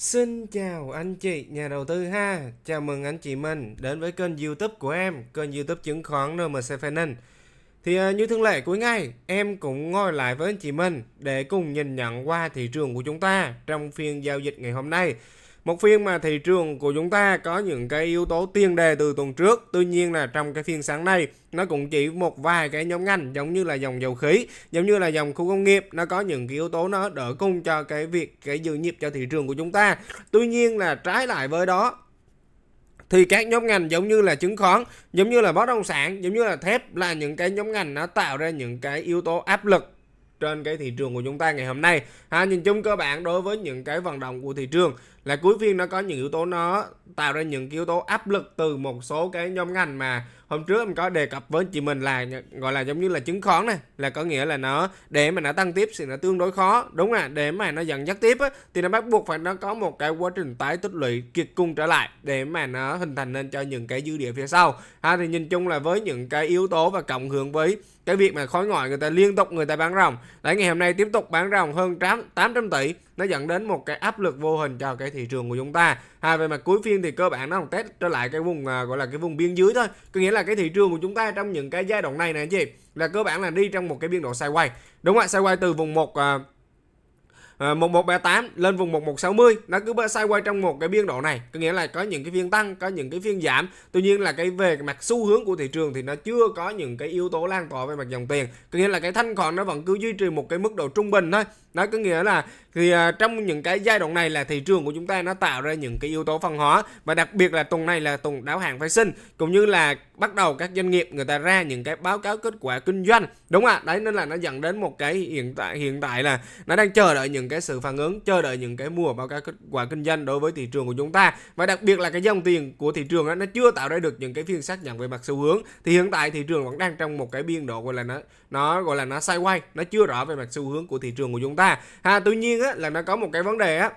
Xin chào anh chị nhà đầu tư ha Chào mừng anh chị mình đến với kênh youtube của em Kênh youtube chứng khoán nmc Finance Thì à, như thường lệ cuối ngày Em cũng ngồi lại với anh chị mình Để cùng nhìn nhận qua thị trường của chúng ta Trong phiên giao dịch ngày hôm nay một phiên mà thị trường của chúng ta có những cái yếu tố tiên đề từ tuần trước tuy nhiên là trong cái phiên sáng nay nó cũng chỉ một vài cái nhóm ngành giống như là dòng dầu khí giống như là dòng khu công nghiệp nó có những cái yếu tố nó đỡ cung cho cái việc cái dự nhịp cho thị trường của chúng ta tuy nhiên là trái lại với đó thì các nhóm ngành giống như là chứng khoán, giống như là bất động sản, giống như là thép là những cái nhóm ngành nó tạo ra những cái yếu tố áp lực trên cái thị trường của chúng ta ngày hôm nay. À, nhìn chung cơ bản đối với những cái vận động của thị trường là cuối phiên nó có những yếu tố nó tạo ra những yếu tố áp lực từ một số cái nhóm ngành mà hôm trước mình có đề cập với chị mình là gọi là giống như là chứng khoán này là có nghĩa là nó để mà nó tăng tiếp thì nó tương đối khó đúng à để mà nó dẫn dắt tiếp á, thì nó bắt buộc phải nó có một cái quá trình tái tích lũy kiệt cung trở lại để mà nó hình thành nên cho những cái dư địa phía sau ha thì nhìn chung là với những cái yếu tố và cộng hưởng với cái việc mà khói ngoại người ta liên tục người ta bán ròng đấy ngày hôm nay tiếp tục bán ròng hơn 800 tỷ nó dẫn đến một cái áp lực vô hình cho cái thị trường của chúng ta Hai về mặt cuối phiên thì cơ bản nó còn test trở lại cái vùng à, gọi là cái vùng biên dưới thôi có nghĩa là cái thị trường của chúng ta trong những cái giai đoạn này nè anh chị là cơ bản là đi trong một cái biên độ sideways đúng không ạ sideways từ vùng một à, 1138 à, lên vùng 1160 nó cứ sideways trong một cái biên độ này có nghĩa là có những cái phiên tăng có những cái phiên giảm tuy nhiên là cái về mặt xu hướng của thị trường thì nó chưa có những cái yếu tố lan tỏa về mặt dòng tiền có nghĩa là cái thanh khoản nó vẫn cứ duy trì một cái mức độ trung bình thôi đó có nghĩa là thì à, trong những cái giai đoạn này là thị trường của chúng ta nó tạo ra những cái yếu tố phân hóa và đặc biệt là tuần này là tuần đáo hạn phái sinh cũng như là bắt đầu các doanh nghiệp người ta ra những cái báo cáo kết quả kinh doanh đúng ạ à? đấy nên là nó dẫn đến một cái hiện tại hiện tại là nó đang chờ đợi những cái sự phản ứng chờ đợi những cái mùa báo cáo kết quả kinh doanh đối với thị trường của chúng ta và đặc biệt là cái dòng tiền của thị trường đó, nó chưa tạo ra được những cái phiên xác nhận về mặt xu hướng thì hiện tại thị trường vẫn đang trong một cái biên độ gọi là nó nó gọi là nó sideways nó chưa rõ về mặt xu hướng của thị trường của chúng ta ta ha tuy nhiên á là nó có một cái vấn đề á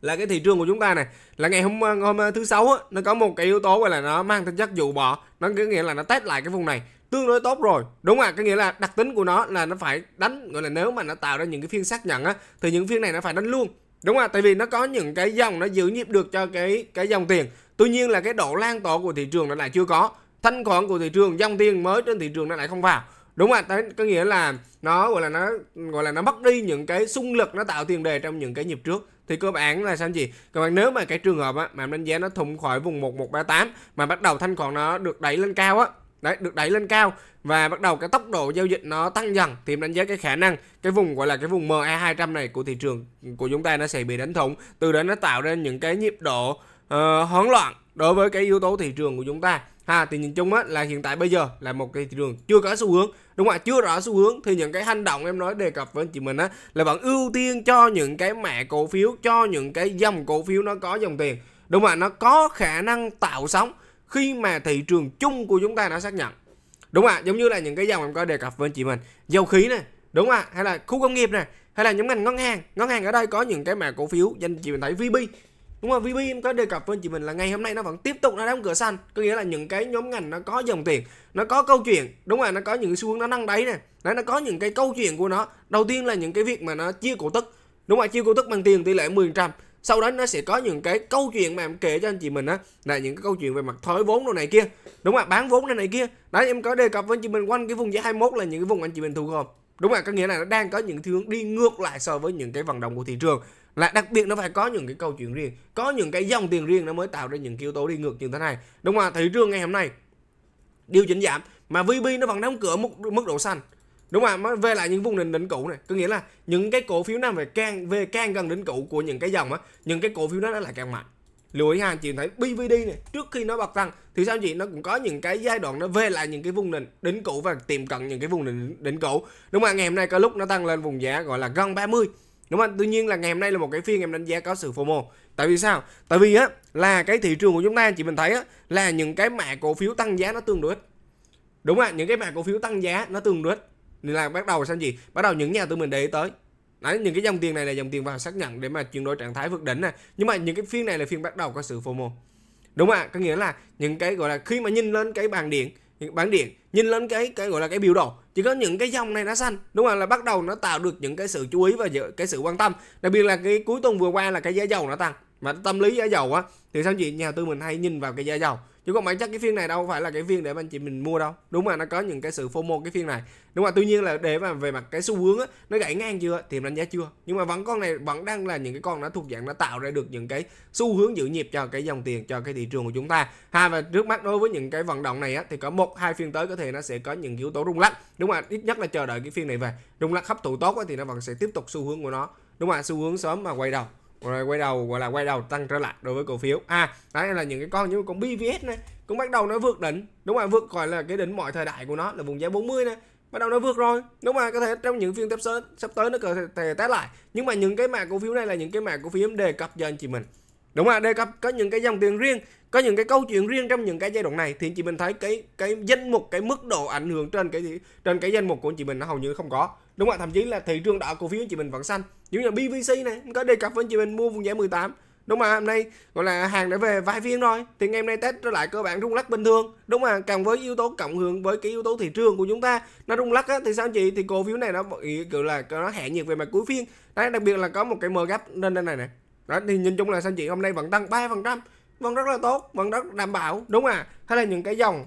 là cái thị trường của chúng ta này là ngày hôm hôm ờ, thứ sáu á, nó có một cái yếu tố gọi là nó mang tính chất dụ bỏ nó có nghĩa là nó test lại cái vùng này tương đối tốt rồi đúng ạ có nghĩa là đặc tính của nó là nó phải đánh gọi là nếu mà nó tạo ra những cái phiên xác nhận á thì những phiên này nó phải đánh luôn đúng không à? tại vì nó có những cái dòng nó giữ nhịp được cho cái cái dòng tiền tuy nhiên là cái độ lan tỏa của thị trường nó lại chưa có thanh khoản của thị trường dòng tiền mới trên thị trường nó lại không vào đúng không ạ có nghĩa là nó gọi là nó gọi là nó mất đi những cái xung lực nó tạo tiền đề trong những cái nhịp trước thì cơ bản là sao gì các bạn nếu mà cái trường hợp á mà em đánh giá nó thủng khỏi vùng 1138 mà bắt đầu thanh khoản nó được đẩy lên cao á đấy được đẩy lên cao và bắt đầu cái tốc độ giao dịch nó tăng dần thì em đánh giá cái khả năng cái vùng gọi là cái vùng MA 200 này của thị trường của chúng ta nó sẽ bị đánh thủng từ đó nó tạo ra những cái nhịp độ uh, hoảng loạn đối với cái yếu tố thị trường của chúng ta ha thì nhìn chung á là hiện tại bây giờ là một cái thị trường chưa có xu hướng đúng không ạ chưa rõ xu hướng thì những cái hành động em nói đề cập với anh chị mình á là vẫn ưu tiên cho những cái mẹ cổ phiếu cho những cái dòng cổ phiếu nó có dòng tiền đúng không ạ nó có khả năng tạo sóng khi mà thị trường chung của chúng ta đã xác nhận đúng không ạ giống như là những cái dòng em có đề cập với anh chị mình dầu khí này đúng không ạ hay là khu công nghiệp này hay là những ngành ngân hàng ngân hàng ở đây có những cái mẹ cổ phiếu danh chị mình thấy VB đúng rồi VP em có đề cập với anh chị mình là ngày hôm nay nó vẫn tiếp tục nó đóng cửa xanh có nghĩa là những cái nhóm ngành nó có dòng tiền nó có câu chuyện đúng rồi nó có những xu hướng nó nâng đáy nè đấy nó có những cái câu chuyện của nó đầu tiên là những cái việc mà nó chia cổ tức đúng rồi chia cổ tức bằng tiền tỷ lệ 10% sau đó nó sẽ có những cái câu chuyện mà em kể cho anh chị mình á là những cái câu chuyện về mặt thói vốn đồ này kia đúng không ạ bán vốn này này kia đấy em có đề cập với anh chị mình quanh cái vùng giá 21 là những cái vùng anh chị mình thu gom đúng rồi có nghĩa là nó đang có những hướng đi ngược lại so với những cái vận động của thị trường là đặc biệt nó phải có những cái câu chuyện riêng có những cái dòng tiền riêng nó mới tạo ra những yếu tố đi ngược như thế này đúng không ạ? thị trường ngày hôm nay điều chỉnh giảm mà VB nó vẫn đóng cửa mức mức độ xanh đúng không ạ về lại những vùng đỉnh đỉnh cũ này có nghĩa là những cái cổ phiếu nào về càng về càng gần đỉnh cũ của những cái dòng á những cái cổ phiếu đó nó lại càng mạnh lưu ý ha chị thấy BVD này trước khi nó bật tăng thì sao chị nó cũng có những cái giai đoạn nó về lại những cái vùng đỉnh đỉnh cũ và tiềm cận những cái vùng đỉnh đỉnh cũ đúng không ạ ngày hôm nay có lúc nó tăng lên vùng giá gọi là gần 30 đúng không tuy nhiên là ngày hôm nay là một cái phiên em đánh giá có sự fomo tại vì sao tại vì á là cái thị trường của chúng ta chị mình thấy á là những cái mã cổ phiếu tăng giá nó tương đối ít đúng ạ những cái mã cổ phiếu tăng giá nó tương đối ít nên là bắt đầu sang gì bắt đầu những nhà tư mình để ý tới Đấy, những cái dòng tiền này là dòng tiền vào xác nhận để mà chuyển đổi trạng thái vượt đỉnh này nhưng mà những cái phiên này là phiên bắt đầu có sự fomo đúng ạ có nghĩa là những cái gọi là khi mà nhìn lên cái bàn điện những bản điện nhìn lên cái cái gọi là cái biểu đồ chỉ có những cái dòng này nó xanh đúng không là bắt đầu nó tạo được những cái sự chú ý và cái sự quan tâm đặc biệt là cái cuối tuần vừa qua là cái giá dầu nó tăng mà tâm lý giá dầu á thì sao chị nhà tư mình hay nhìn vào cái giá dầu chứ còn bản chất cái phiên này đâu phải là cái phiên để mà anh chị mình mua đâu đúng mà nó có những cái sự phô mô cái phiên này đúng mà tuy nhiên là để mà về mặt cái xu hướng á nó gãy ngang chưa thì đánh giá chưa nhưng mà vẫn con này vẫn đang là những cái con nó thuộc dạng nó tạo ra được những cái xu hướng giữ nhịp cho cái dòng tiền cho cái thị trường của chúng ta ha và trước mắt đối với những cái vận động này á thì có một hai phiên tới có thể nó sẽ có những yếu tố rung lắc đúng mà ít nhất là chờ đợi cái phiên này về rung lắc hấp thụ tốt á, thì nó vẫn sẽ tiếp tục xu hướng của nó đúng mà xu hướng sớm mà quay đầu rồi quay đầu gọi là quay đầu tăng trở lại đối với cổ phiếu à đấy là những cái con như con BVS này cũng bắt đầu nó vượt đỉnh đúng không vượt gọi là cái đỉnh mọi thời đại của nó là vùng giá 40 này bắt đầu nó vượt rồi đúng mà có thể trong những phiên tiếp sớm sắp tới nó có thể tái lại nhưng mà những cái mã cổ phiếu này là những cái mã cổ phiếu đề cập cho anh chị mình đúng không đề cập có những cái dòng tiền riêng có những cái câu chuyện riêng trong những cái giai đoạn này thì chị mình thấy cái cái danh mục cái mức độ ảnh hưởng trên cái trên cái danh mục của chị mình nó hầu như không có đúng không thậm chí là thị trường đỏ cổ phiếu anh chị mình vẫn xanh giống như là BVC này có đề cập với anh chị mình mua vùng giá 18 đúng không ạ hôm nay gọi là hàng đã về vài phiên rồi thì ngày hôm nay test trở lại cơ bản rung lắc bình thường đúng không ạ càng với yếu tố cộng hưởng với cái yếu tố thị trường của chúng ta nó rung lắc á, thì sao chị thì cổ phiếu này nó kiểu là nó hạ nhiệt về mặt cuối phiên đấy đặc biệt là có một cái mờ gấp lên đây này này đó thì nhìn chung là sao chị hôm nay vẫn tăng ba phần trăm vẫn rất là tốt vẫn rất đảm bảo đúng không ạ hay là những cái dòng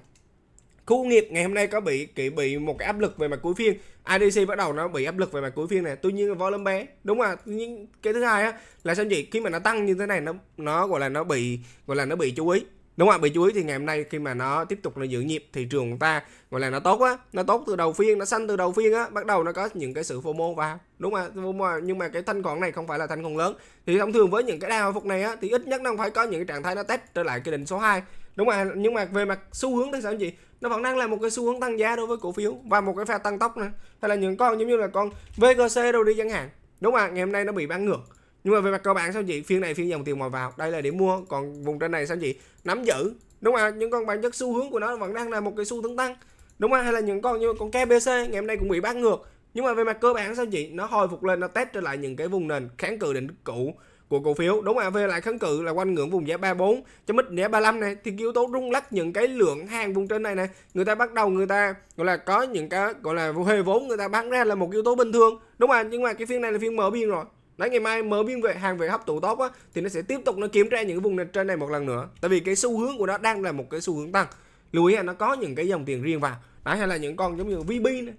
khu nghiệp ngày hôm nay có bị kỵ bị một cái áp lực về mặt cuối phiên IDC bắt đầu nó bị áp lực về mặt cuối phiên này tuy nhiên là volume bé đúng mà nhưng cái thứ hai á là sao chị khi mà nó tăng như thế này nó nó gọi là nó bị gọi là nó bị chú ý đúng không ạ bị chú ý thì ngày hôm nay khi mà nó tiếp tục là giữ nhịp thị trường của ta gọi là nó tốt á nó tốt từ đầu phiên nó xanh từ đầu phiên á bắt đầu nó có những cái sự phô fomo vào đúng không ạ nhưng mà cái thanh khoản này không phải là thanh khoản lớn thì thông thường với những cái đao phục này á thì ít nhất nó phải có những cái trạng thái nó test trở lại cái đỉnh số 2 đúng mà nhưng mà về mặt xu hướng thì sao anh chị nó vẫn đang là một cái xu hướng tăng giá đối với cổ phiếu và một cái pha tăng tốc nữa hay là những con giống như là con VGC đâu đi chẳng hạn đúng mà ngày hôm nay nó bị bán ngược nhưng mà về mặt cơ bản sao chị phiên này phiên dòng tiền mồi vào đây là để mua còn vùng trên này sao chị nắm giữ đúng mà những con bản chất xu hướng của nó vẫn đang là một cái xu hướng tăng đúng không hay là những con như con KBC ngày hôm nay cũng bị bán ngược nhưng mà về mặt cơ bản sao chị nó hồi phục lên nó test trở lại những cái vùng nền kháng cự định cũ của cổ phiếu đúng AV lại kháng cự là quanh ngưỡng vùng giá 34 cho mít giá 35 này thì yếu tố rung lắc những cái lượng hàng vùng trên này này người ta bắt đầu người ta gọi là có những cái gọi là huề vốn người ta bán ra là một yếu tố bình thường đúng không nhưng mà cái phiên này là phiên mở biên rồi đấy ngày mai mở biên về hàng về hấp thụ tốt á thì nó sẽ tiếp tục nó kiểm tra những cái vùng này trên này một lần nữa tại vì cái xu hướng của nó đang là một cái xu hướng tăng lưu ý là nó có những cái dòng tiền riêng vào đấy hay là những con giống như VB này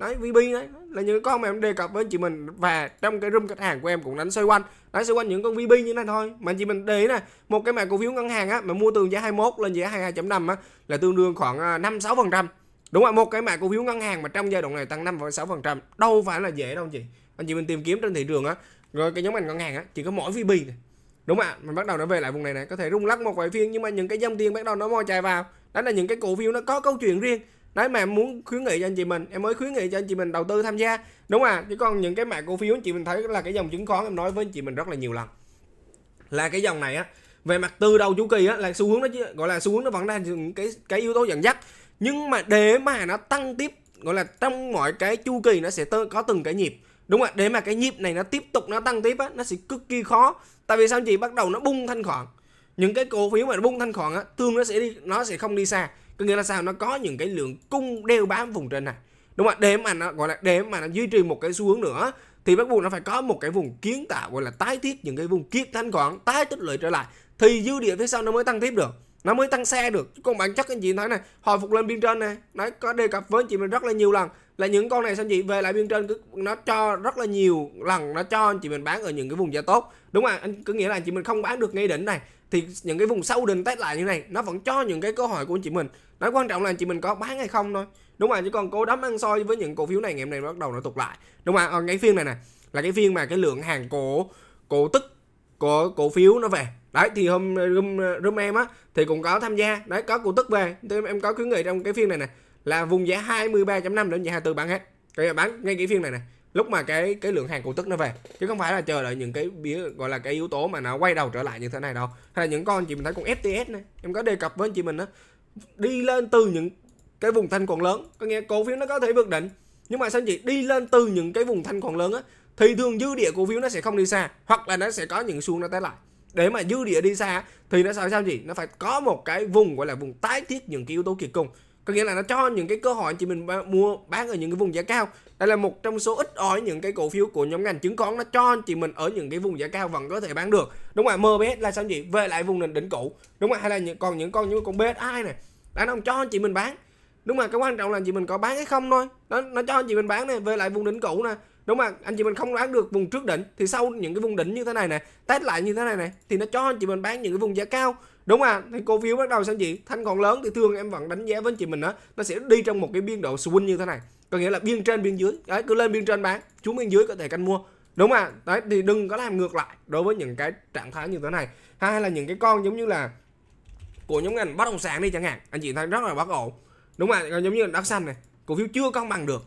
đấy VB đấy là những con mà em đề cập với chị mình và trong cái room khách hàng của em cũng đánh xoay quanh đánh xoay quanh những con VB như này thôi mà chị mình để ý này một cái mã cổ phiếu ngân hàng á mà mua từ giá 21 lên giá 22.5 á là tương đương khoảng 5 à, 6 phần trăm đúng không một cái mã cổ phiếu ngân hàng mà trong giai đoạn này tăng 5 6 phần trăm đâu phải là dễ đâu chị anh chị mình tìm kiếm trên thị trường á rồi cái nhóm ngành ngân hàng á chỉ có mỗi VB này đúng ạ mình bắt đầu nó về lại vùng này này có thể rung lắc một vài phiên nhưng mà những cái dòng tiền bắt đầu nó mò chạy vào đó là những cái cổ phiếu nó có câu chuyện riêng đấy mà em muốn khuyến nghị cho anh chị mình em mới khuyến nghị cho anh chị mình đầu tư tham gia đúng à chứ còn những cái mã cổ phiếu anh chị mình thấy là cái dòng chứng khoán em nói với anh chị mình rất là nhiều lần là cái dòng này á về mặt từ đầu chu kỳ á là xu hướng nó gọi là xu hướng nó vẫn đang những cái cái yếu tố dẫn dắt nhưng mà để mà nó tăng tiếp gọi là trong mọi cái chu kỳ nó sẽ tơ, có từng cái nhịp đúng ạ để mà cái nhịp này nó tiếp tục nó tăng tiếp á nó sẽ cực kỳ khó tại vì sao chị bắt đầu nó bung thanh khoản những cái cổ phiếu mà nó bung thanh khoản á thường nó sẽ đi nó sẽ không đi xa có nghĩa là sao nó có những cái lượng cung đeo bám vùng trên này đúng không ạ để mà nó gọi là để mà nó duy trì một cái xu hướng nữa thì bắt buộc nó phải có một cái vùng kiến tạo gọi là tái thiết những cái vùng kiết thanh khoản tái tích lũy trở lại thì dư địa phía sau nó mới tăng tiếp được nó mới tăng xe được còn bản chất anh chị thấy này hồi phục lên biên trên này nó có đề cập với anh chị mình rất là nhiều lần là những con này sao chị về lại biên trên cứ nó cho rất là nhiều lần nó cho anh chị mình bán ở những cái vùng giá tốt đúng không anh cứ nghĩa là anh chị mình không bán được ngay đỉnh này thì những cái vùng sâu đừng test lại như này nó vẫn cho những cái cơ hội của anh chị mình nói quan trọng là anh chị mình có bán hay không thôi đúng rồi chứ còn cố đấm ăn soi với những cổ phiếu này ngày hôm nay bắt đầu nó tụt lại đúng không à, cái phiên này này là cái phiên mà cái lượng hàng cổ cổ tức của cổ phiếu nó về đấy thì hôm room, room em á thì cũng có tham gia đấy có cổ tức về thì em có khuyến nghị trong cái phiên này này là vùng giá 23.5 đến giá 24 bán hết cái bán ngay cái phiên này này lúc mà cái cái lượng hàng cổ tức nó về chứ không phải là chờ đợi những cái gọi là cái yếu tố mà nó quay đầu trở lại như thế này đâu hay là những con chị mình thấy con FTS này em có đề cập với anh chị mình đó đi lên từ những cái vùng thanh còn lớn có nghe cổ phiếu nó có thể vượt đỉnh nhưng mà sao chị đi lên từ những cái vùng thanh còn lớn á thì thường dư địa cổ phiếu nó sẽ không đi xa hoặc là nó sẽ có những xuống nó tới lại để mà dư địa đi xa thì nó sao sao gì nó phải có một cái vùng gọi là vùng tái thiết những cái yếu tố kỳ cùng có nghĩa là nó cho những cái cơ hội chị mình mua bán ở những cái vùng giá cao đây là một trong số ít ỏi những cái cổ phiếu của nhóm ngành chứng khoán nó cho chị mình ở những cái vùng giá cao vẫn có thể bán được đúng không ạ mbs là sao gì về lại vùng nền đỉnh cũ đúng không ạ hay là những còn những con như con bsi này đã nó không cho chị mình bán đúng không ạ cái quan trọng là chị mình có bán hay không thôi nó, nó cho chị mình bán này về lại vùng đỉnh cũ nè đúng không ạ anh chị mình không bán được vùng trước đỉnh thì sau những cái vùng đỉnh như thế này này test lại như thế này này thì nó cho chị mình bán những cái vùng giá cao đúng không à? thì cổ phiếu bắt đầu sang gì? thanh còn lớn thì thường em vẫn đánh giá với anh chị mình đó nó sẽ đi trong một cái biên độ swing như thế này có nghĩa là biên trên biên dưới đấy cứ lên biên trên bán xuống biên dưới có thể canh mua đúng không à? đấy thì đừng có làm ngược lại đối với những cái trạng thái như thế này hay là những cái con giống như là của nhóm ngành bất động sản đi chẳng hạn anh chị thấy rất là bất ổn đúng không à? giống như là đất xanh này cổ phiếu chưa cân bằng được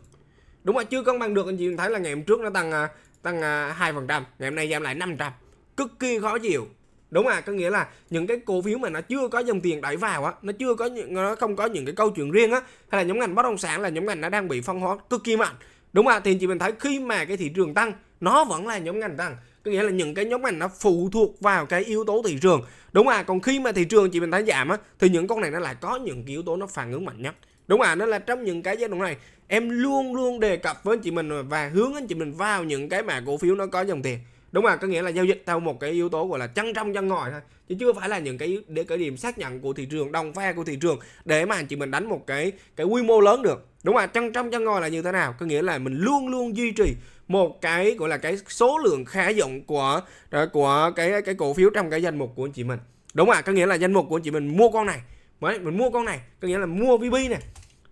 đúng không à, rồi chưa cân bằng được anh chị thấy là ngày hôm trước nó tăng à, tăng à, hai phần trăm ngày hôm nay giảm lại 500 cực kỳ khó chịu đúng à có nghĩa là những cái cổ phiếu mà nó chưa có dòng tiền đẩy vào á nó chưa có những nó không có những cái câu chuyện riêng á hay là nhóm ngành bất động sản là nhóm ngành nó đang bị phân hóa cực kỳ mạnh đúng à thì chị mình thấy khi mà cái thị trường tăng nó vẫn là nhóm ngành tăng có nghĩa là những cái nhóm ngành nó phụ thuộc vào cái yếu tố thị trường đúng à còn khi mà thị trường chị mình thấy giảm á thì những con này nó lại có những cái yếu tố nó phản ứng mạnh nhất đúng à nó là trong những cái giai đoạn này em luôn luôn đề cập với anh chị mình và hướng anh chị mình vào những cái mà cổ phiếu nó có dòng tiền đúng không có nghĩa là giao dịch theo một cái yếu tố gọi là chân trong chân ngoài thôi chứ chưa phải là những cái để cái điểm xác nhận của thị trường đồng phe của thị trường để mà anh chị mình đánh một cái cái quy mô lớn được đúng không chân trong chân ngoài là như thế nào có nghĩa là mình luôn luôn duy trì một cái gọi là cái số lượng khả dụng của ờ, của cái cái cổ phiếu trong cái danh mục của anh chị mình đúng không có nghĩa là danh mục của anh chị mình mua con này mới mình mua con này có nghĩa là mua vb này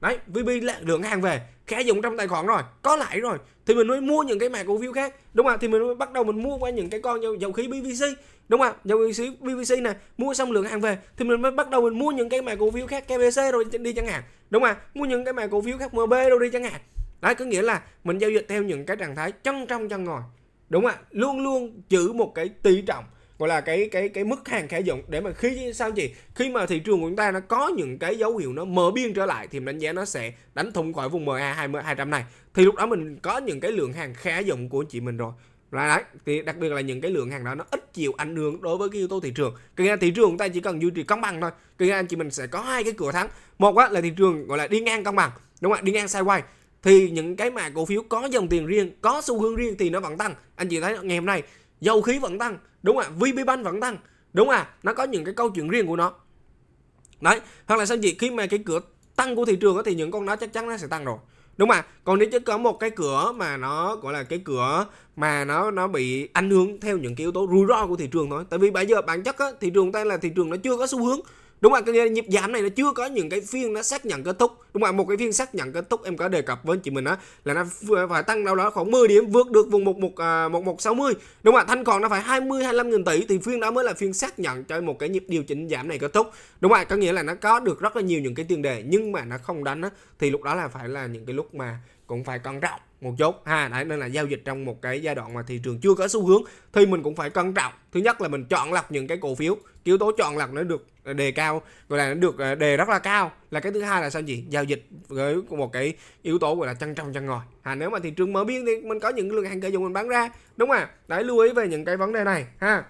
đấy vb lượng hàng về khá dùng trong tài khoản rồi có lãi rồi thì mình mới mua những cái mã cổ phiếu khác đúng không ạ thì mình mới bắt đầu mình mua qua những cái con dầu, dầu khí pvc đúng không ạ dầu khí pvc này mua xong lượng hàng về thì mình mới bắt đầu mình mua những cái mã cổ phiếu khác kbc rồi đi chẳng hạn đúng không ạ mua những cái mã cổ phiếu khác mb rồi đi chẳng hạn đấy có nghĩa là mình giao dịch theo những cái trạng thái chân trong chân ngoài đúng không ạ luôn luôn giữ một cái tỷ trọng gọi là cái cái cái mức hàng khả dụng để mà khi sao chị khi mà thị trường của chúng ta nó có những cái dấu hiệu nó mở biên trở lại thì mình đánh giá nó sẽ đánh thủng khỏi vùng MA 20 200 này thì lúc đó mình có những cái lượng hàng khả dụng của chị mình rồi là đấy thì đặc biệt là những cái lượng hàng đó nó ít chịu ảnh hưởng đối với cái yếu tố thị trường cái thị trường chúng ta chỉ cần duy trì cân bằng thôi cái anh chị mình sẽ có hai cái cửa thắng một là thị trường gọi là đi ngang cân bằng đúng không ạ đi ngang sideways thì những cái mà cổ phiếu có dòng tiền riêng có xu hướng riêng thì nó vẫn tăng anh chị thấy ngày hôm nay dầu khí vẫn tăng đúng ạ à, vb bank vẫn tăng đúng à nó có những cái câu chuyện riêng của nó đấy hoặc là sao gì khi mà cái cửa tăng của thị trường thì những con đó chắc chắn nó sẽ tăng rồi đúng mà còn nếu chứ có một cái cửa mà nó gọi là cái cửa mà nó nó bị ảnh hưởng theo những cái yếu tố rủi ro của thị trường thôi tại vì bây giờ bản chất á, thị trường ta là thị trường nó chưa có xu hướng đúng không cái nhịp giảm này nó chưa có những cái phiên nó xác nhận kết thúc đúng không một cái phiên xác nhận kết thúc em có đề cập với chị mình á là nó phải tăng đâu đó khoảng 10 điểm vượt được vùng một một à, một một sáu mươi đúng không thanh còn nó phải 20 25 nghìn tỷ thì phiên đó mới là phiên xác nhận cho một cái nhịp điều chỉnh giảm này kết thúc đúng không có nghĩa là nó có được rất là nhiều những cái tiền đề nhưng mà nó không đánh á, thì lúc đó là phải là những cái lúc mà cũng phải cẩn trọng một chút ha đấy nên là giao dịch trong một cái giai đoạn mà thị trường chưa có xu hướng thì mình cũng phải cẩn trọng thứ nhất là mình chọn lọc những cái cổ phiếu yếu tố chọn lọc nó được ờ, đề cao gọi là nó được ờ, đề rất là cao là cái thứ hai là sao gì giao dịch với một cái yếu tố gọi là chân trong chân ngoài ha nếu mà thị trường mở biến thì mình có những lượng hàng cơ dụng mình bán ra đúng không ạ đấy lưu ý về những cái vấn đề này ha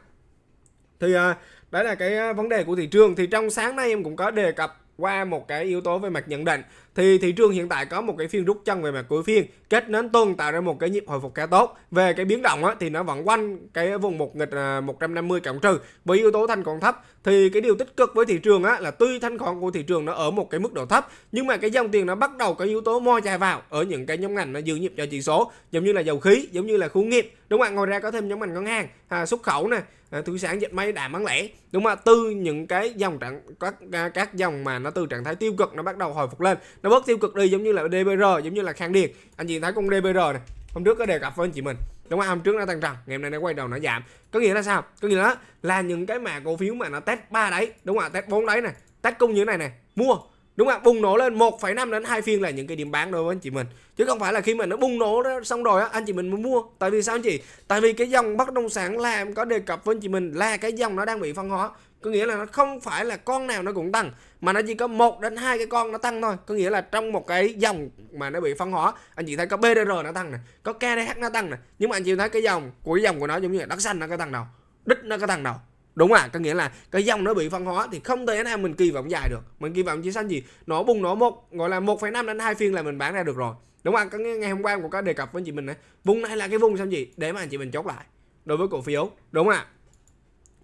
thì ờ, đấy là cái vấn đề của thị trường thì trong sáng nay em cũng có đề cập qua một cái yếu tố về mặt nhận định thì thị trường hiện tại có một cái phiên rút chân về mặt cuối phiên kết nến tuần tạo ra một cái nhịp hồi phục khá tốt về cái biến động á, thì nó vẫn quanh cái vùng một nghịch 150 à, cộng trừ với yếu tố thanh còn thấp thì cái điều tích cực với thị trường á là tuy thanh khoản của thị trường nó ở một cái mức độ thấp nhưng mà cái dòng tiền nó bắt đầu có yếu tố moi chạy vào ở những cái nhóm ngành nó giữ nhịp cho chỉ số giống như là dầu khí giống như là khu nghiệp đúng không ạ ngoài ra có thêm nhóm ngành ngân hàng à, xuất khẩu nè à, thủy sản dệt may đạm bán lẻ đúng không ạ từ những cái dòng trạng các à, các dòng mà nó từ trạng thái tiêu cực nó bắt đầu hồi phục lên nó bớt tiêu cực đi giống như là DBR giống như là khang điền anh chị thấy con DBR này hôm trước có đề cập với anh chị mình đúng không hôm trước nó tăng trần ngày hôm nay nó quay đầu nó giảm có nghĩa là sao có nghĩa là là những cái mà cổ phiếu mà nó test ba đấy đúng không ạ test bốn đấy này test cung như thế này này mua đúng không ạ? bùng nổ lên 1,5 đến hai phiên là những cái điểm bán đối với anh chị mình chứ không phải là khi mà nó bùng nổ xong rồi á anh chị mình mới mua tại vì sao anh chị tại vì cái dòng bất động sản là em có đề cập với anh chị mình là cái dòng nó đang bị phân hóa có nghĩa là nó không phải là con nào nó cũng tăng mà nó chỉ có một đến hai cái con nó tăng thôi có nghĩa là trong một cái dòng mà nó bị phân hóa anh chị thấy có BDR nó tăng này có KDH nó tăng này nhưng mà anh chị thấy cái dòng của cái dòng của nó giống như là đất xanh nó có tăng đâu đích nó có tăng đâu đúng à có nghĩa là cái dòng nó bị phân hóa thì không thể nào mình kỳ vọng dài được mình kỳ vọng chỉ xanh gì nó bùng nó một gọi là 1,5 đến hai phiên là mình bán ra được rồi đúng không à? ngày hôm qua cũng có đề cập với chị mình này vùng này là cái vùng xanh gì để mà anh chị mình chốt lại đối với cổ phiếu đúng không à? ạ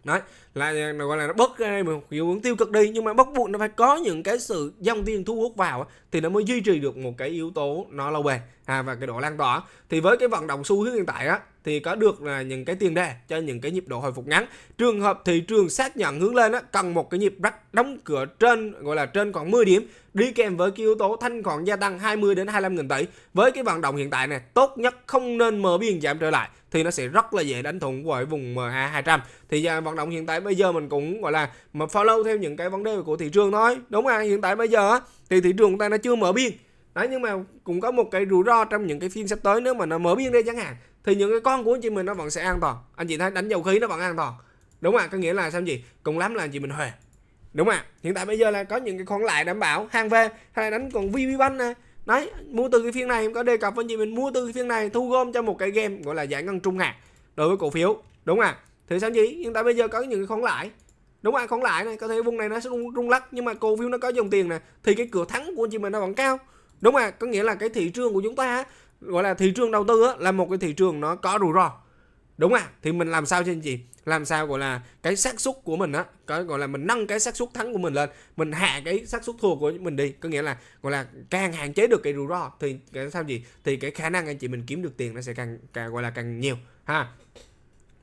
đấy là gọi là nó bớt cái này hiệu ứng tiêu cực đi nhưng mà bắt buộc nó phải có những cái sự dòng tiền thu hút vào thì nó mới duy trì được một cái yếu tố nó lâu bền à, và cái độ lan tỏa thì với cái vận động xu hướng hiện tại á thì có được là những cái tiền đề cho những cái nhịp độ hồi phục ngắn trường hợp thị trường xác nhận hướng lên á, cần một cái nhịp rắc đóng cửa trên gọi là trên khoảng 10 điểm đi kèm với cái yếu tố thanh khoản gia tăng 20 đến 25 nghìn tỷ với cái vận động hiện tại này tốt nhất không nên mở biên giảm trở lại thì nó sẽ rất là dễ đánh thủng với vùng MA 200 thì vận động hiện tại bây giờ mình cũng gọi là mà follow theo những cái vấn đề của thị trường thôi đúng không à? hiện tại bây giờ thì thị trường của ta nó chưa mở biên đấy nhưng mà cũng có một cái rủi ro trong những cái phiên sắp tới nếu mà nó mở biên đây chẳng hạn thì những cái con của anh chị mình nó vẫn sẽ an toàn anh chị thấy đánh dầu khí nó vẫn an toàn đúng không ạ có nghĩa là sao gì cùng lắm là anh chị mình huề đúng không ạ hiện tại bây giờ là có những cái khoản lại đảm bảo hàng về hay là đánh còn vpbank này đấy mua từ cái phiên này em có đề cập với anh chị mình mua từ cái phiên này thu gom cho một cái game gọi là giải ngân trung hạn đối với cổ phiếu đúng không ạ thì sao gì nhưng tại bây giờ có những cái khoản lãi đúng không khoản lãi này có thể vùng này nó sẽ rung, rung lắc nhưng mà cổ phiếu nó có dòng tiền này thì cái cửa thắng của anh chị mình nó vẫn cao đúng không có nghĩa là cái thị trường của chúng ta gọi là thị trường đầu tư á, là một cái thị trường nó có rủi ro đúng không? thì mình làm sao cho anh chị làm sao gọi là cái xác suất của mình á cái gọi là mình nâng cái xác suất thắng của mình lên mình hạ cái xác suất thua của mình đi có nghĩa là gọi là càng hạn chế được cái rủi ro thì cái sao gì thì cái khả năng anh chị mình kiếm được tiền nó sẽ càng, càng gọi là càng nhiều ha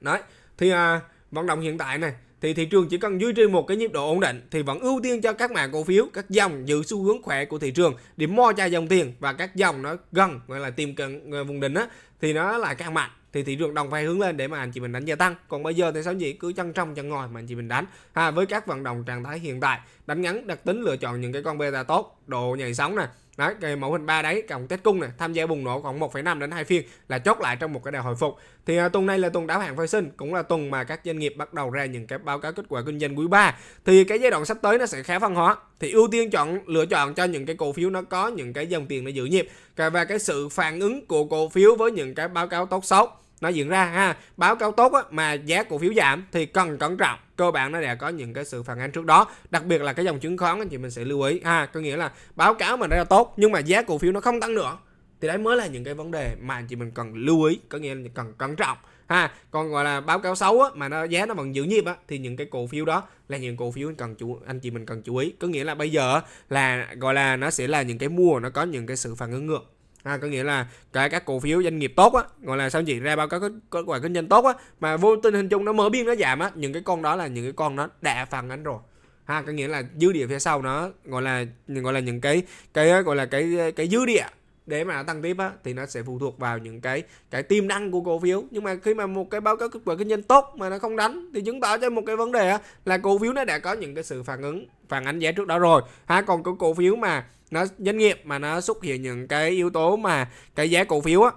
nói thì à, vận động hiện tại này thì thị trường chỉ cần duy trì một cái nhịp độ ổn định thì vẫn ưu tiên cho các mã cổ phiếu, các dòng giữ xu hướng khỏe của thị trường, điểm mo cho dòng tiền và các dòng nó gần gọi là tìm cận ờ, vùng đỉnh á thì nó là càng mạnh thì thị trường đồng phải hướng lên để mà anh chị mình đánh gia tăng còn bây giờ thì sao gì cứ chân trong chân ngoài mà anh chị mình đánh à, với các vận động trạng thái hiện tại đánh ngắn đặc tính lựa chọn những cái con beta tốt độ nhảy sóng này Đấy, cái mẫu hình 3 đấy cộng test cung này tham gia bùng nổ khoảng 1,5 đến 2 phiên là chốt lại trong một cái đà hồi phục. Thì à, tuần này là tuần đáo hạn phái sinh, cũng là tuần mà các doanh nghiệp bắt đầu ra những cái báo cáo kết quả kinh doanh quý 3. Thì cái giai đoạn sắp tới nó sẽ khá phân hóa. Thì ưu tiên chọn lựa chọn cho những cái cổ phiếu nó có những cái dòng tiền để giữ nhịp và cái sự phản ứng của cổ phiếu với những cái báo cáo tốt xấu nó diễn ra ha báo cáo tốt á, mà giá cổ phiếu giảm thì cần cẩn trọng cơ bản nó đã có những cái sự phản ánh trước đó đặc biệt là cái dòng chứng khoán anh chị mình sẽ lưu ý ha có nghĩa là báo cáo mà nó ra tốt nhưng mà giá cổ phiếu nó không tăng nữa thì đấy mới là những cái vấn đề mà anh chị mình cần lưu ý có nghĩa là cần cẩn trọng ha còn gọi là báo cáo xấu á, mà nó giá nó vẫn giữ nhịp á, thì những cái cổ phiếu đó là những cổ phiếu cần chú anh chị mình cần chú ý có nghĩa là bây giờ là gọi là nó sẽ là những cái mua nó có những cái sự phản ứng ngược à, có nghĩa là cả các cổ phiếu doanh nghiệp tốt á gọi là sao chị ra báo cáo kết, quả kinh doanh tốt á mà vô tình hình chung nó mở biên nó giảm á những cái con đó là những cái con nó đã phản anh rồi ha có nghĩa là dư địa phía sau nó gọi là gọi là những cái cái gọi là cái cái dư địa để mà tăng tiếp á thì nó sẽ phụ thuộc vào những cái cái tiềm năng của cổ phiếu nhưng mà khi mà một cái báo cáo kết quả kinh doanh tốt mà nó không đánh thì chứng tỏ cho một cái vấn đề á, là cổ phiếu nó đã có những cái sự phản ứng phản ánh giá trước đó rồi ha còn cái cổ phiếu mà nó doanh nghiệp mà nó xuất hiện những cái yếu tố mà cái giá cổ phiếu á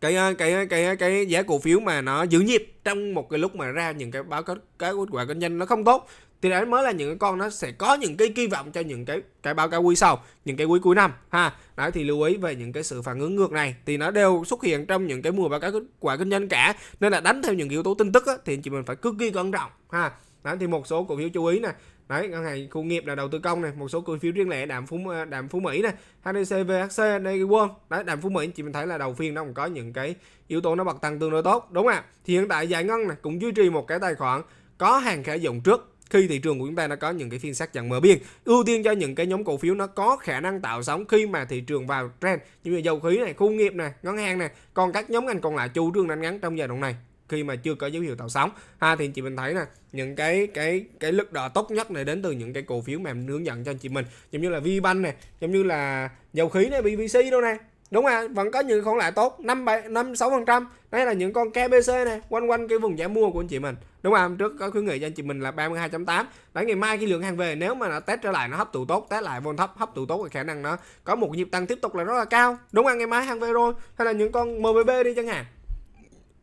cái ờ, cái ờ, cái ờ, cái giá cổ phiếu mà nó giữ nhịp trong một cái lúc mà ra những cái báo cáo cái kết quả kinh doanh nó không tốt thì đấy mới là những cái con nó sẽ có những cái kỳ vọng cho những cái cái báo cáo quý sau những cái quý cuối năm ha đấy thì lưu ý về những cái sự phản ứng ngược này thì nó đều xuất hiện trong những cái mùa báo cáo kết quả kinh doanh cả nên là đánh theo những yếu tố tin tức á, thì chị mình phải cực kỳ cẩn trọng ha đấy thì một số cổ phiếu chú ý này đấy ngân hàng khu nghiệp là đầu tư công này một số cổ phiếu riêng lẻ đạm phú đạm phú mỹ này hdc vhc đây quân đấy đạm phú mỹ chị mình thấy là đầu phiên nó còn có những cái yếu tố nó bật tăng tương đối tốt đúng không ạ thì hiện tại giải ngân này cũng duy trì một cái tài khoản có hàng khả dụng trước khi thị trường của chúng ta nó có những cái phiên sắc dần mở biên ưu tiên cho những cái nhóm cổ phiếu nó có khả năng tạo sóng khi mà thị trường vào trend như là dầu khí này khu nghiệp này ngân hàng này còn các nhóm ngành còn lại chủ trương đánh ngắn trong giai đoạn này khi mà chưa có dấu hiệu tạo sóng ha thì chị mình thấy nè những cái cái cái lực đỡ tốt nhất này đến từ những cái cổ phiếu mà mình hướng dẫn cho anh chị mình giống như là Vbank này giống như là dầu khí này BVC đâu nè, đúng không à vẫn có những khoản lãi tốt năm bảy năm sáu phần trăm đây là những con KBC này quanh quanh cái vùng giá mua của anh chị mình đúng không trước có khuyến nghị cho anh chị mình là 32.8 đấy ngày mai khi lượng hàng về nếu mà nó test trở lại nó hấp thụ tốt test lại vol thấp hấp thụ tốt thì khả năng nó có một nhịp tăng tiếp tục là rất là cao đúng không ngày mai hàng về rồi hay là những con MBB đi chẳng hạn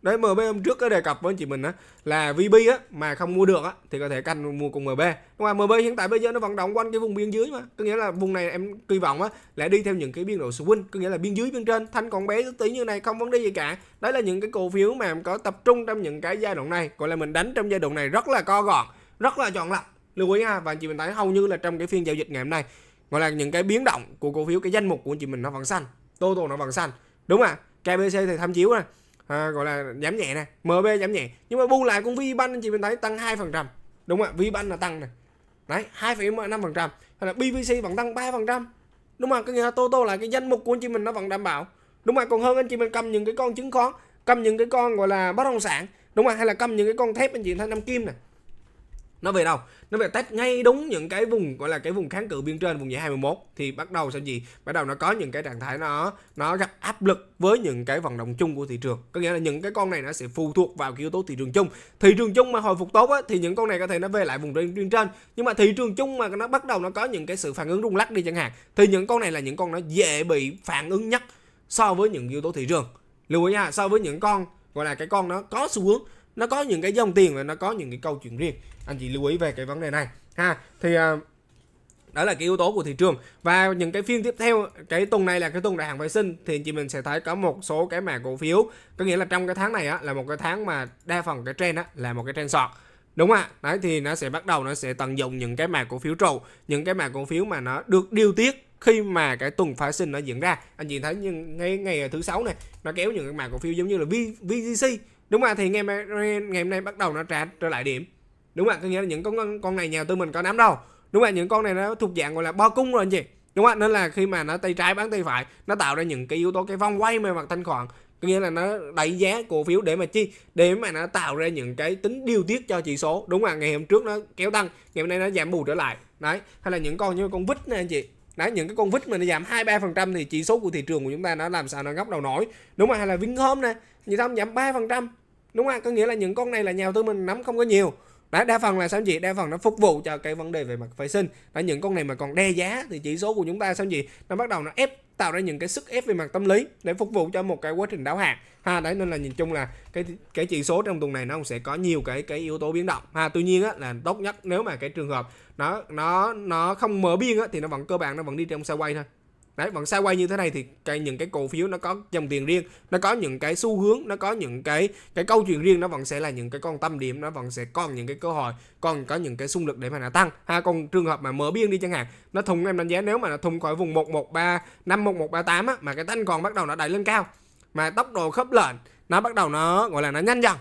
đấy MB hôm trước có đề cập với anh chị mình á là VB á mà không mua được á thì có thể canh mua cùng MB nhưng mà MB hiện tại bây giờ nó vận động quanh cái vùng biên dưới mà có nghĩa là vùng này em kỳ vọng á là đi theo những cái biên độ swing có nghĩa là biên dưới biên trên thanh còn bé tí như này không vấn đề gì cả đấy là những cái cổ phiếu mà em có tập trung trong những cái giai đoạn này gọi là mình đánh trong giai đoạn này rất là co gọn rất là chọn lọc lưu ý ha và anh chị mình thấy hầu như là trong cái phiên giao dịch ngày hôm nay gọi là những cái biến động của cổ phiếu cái danh mục của anh chị mình nó vẫn xanh total nó vẫn xanh đúng à KBC thì tham chiếu này à, gọi là giảm nhẹ nè mb giảm nhẹ nhưng mà bu lại con vbank anh chị mình thấy tăng hai phần trăm đúng không ạ vbank là tăng này đấy hai năm phần trăm hay là bvc vẫn tăng ba phần trăm đúng không ạ cái nghĩa là toto là cái danh mục của anh chị mình nó vẫn đảm bảo đúng không ạ còn hơn anh chị mình cầm những cái con chứng khoán cầm những cái con gọi là bất động sản đúng không hay là cầm những cái con thép anh chị thấy nam kim này nó về đâu nó về test ngay đúng những cái vùng gọi là cái vùng kháng cự biên trên vùng dãy 21 thì bắt đầu sao gì bắt đầu nó có những cái trạng thái nó nó gặp áp lực với những cái vận động chung của thị trường có nghĩa là những cái con này nó sẽ phụ thuộc vào cái yếu tố thị trường chung thị trường chung mà hồi phục tốt á, thì những con này có thể nó về lại vùng biên trên nhưng mà thị trường chung mà nó bắt đầu nó có những cái sự phản ứng rung lắc đi chẳng hạn thì những con này là những con nó dễ bị phản ứng nhất so với những yếu tố thị trường lưu ý nha so với những con gọi là cái con nó có xu hướng nó có những cái dòng tiền và nó có những cái câu chuyện riêng anh chị lưu ý về cái vấn đề này ha thì uh, đó là cái yếu tố của thị trường và những cái phiên tiếp theo cái tuần này là cái tuần đại hàng vệ sinh thì chị mình sẽ thấy có một số cái mã cổ phiếu có nghĩa là trong cái tháng này á, là một cái tháng mà đa phần cái trend á, là một cái trend sọt đúng không ạ đấy thì nó sẽ bắt đầu nó sẽ tận dụng những cái mã cổ phiếu trụ những cái mã cổ phiếu mà nó được điều tiết khi mà cái tuần phái sinh nó diễn ra anh chị thấy nhưng ngay ngày thứ sáu này nó kéo những cái mã cổ phiếu giống như là VGC đúng không thì ngày mai ngày hôm nay bắt đầu nó trả trở lại điểm đúng không có nghĩa là những con con này nhà tư mình có nắm đâu đúng không ạ? những con này nó thuộc dạng gọi là bo cung rồi anh chị đúng không ạ? nên là khi mà nó tay trái bán tay phải nó tạo ra những cái yếu tố cái vòng quay về mặt thanh khoản có nghĩa là nó đẩy giá cổ phiếu để mà chi để mà nó tạo ra những cái tính điều tiết cho chỉ số đúng không ạ? ngày hôm trước nó kéo tăng ngày hôm nay nó giảm bù trở lại đấy hay là những con như con vít này anh chị đó những cái con vít mà nó giảm hai ba phần trăm thì chỉ số của thị trường của chúng ta nó làm sao nó góc đầu nổi đúng không hay là Vinhome nè Vietcom giảm ba phần trăm đúng không có nghĩa là những con này là nhà đầu tư mình nắm không có nhiều Đấy, đa phần là sao gì đa phần nó phục vụ cho cái vấn đề về mặt vệ sinh là những con này mà còn đe giá thì chỉ số của chúng ta sao gì nó bắt đầu nó ép tạo ra những cái sức ép về mặt tâm lý để phục vụ cho một cái quá trình đáo hạn ha đấy nên là nhìn chung là cái cái chỉ số trong tuần này nó cũng sẽ có nhiều cái cái yếu tố biến động ha tuy nhiên á, là tốt nhất nếu mà cái trường hợp nó nó nó không mở biên á, thì nó vẫn cơ bản nó vẫn đi trong quay thôi đấy vẫn xa quay như thế này thì cái những cái cổ phiếu nó có dòng tiền riêng nó có những cái xu hướng nó có những cái cái câu chuyện riêng nó vẫn sẽ là những cái con tâm điểm nó vẫn sẽ còn những cái cơ hội còn có những cái xung lực để mà nó tăng ha còn trường hợp mà mở biên đi chẳng hạn nó thùng em đánh giá nếu mà nó thùng khỏi vùng 113 5 1138 á mà cái thanh còn bắt đầu nó đẩy lên cao mà tốc độ khớp lệnh nó bắt đầu nó gọi là nó nhanh dần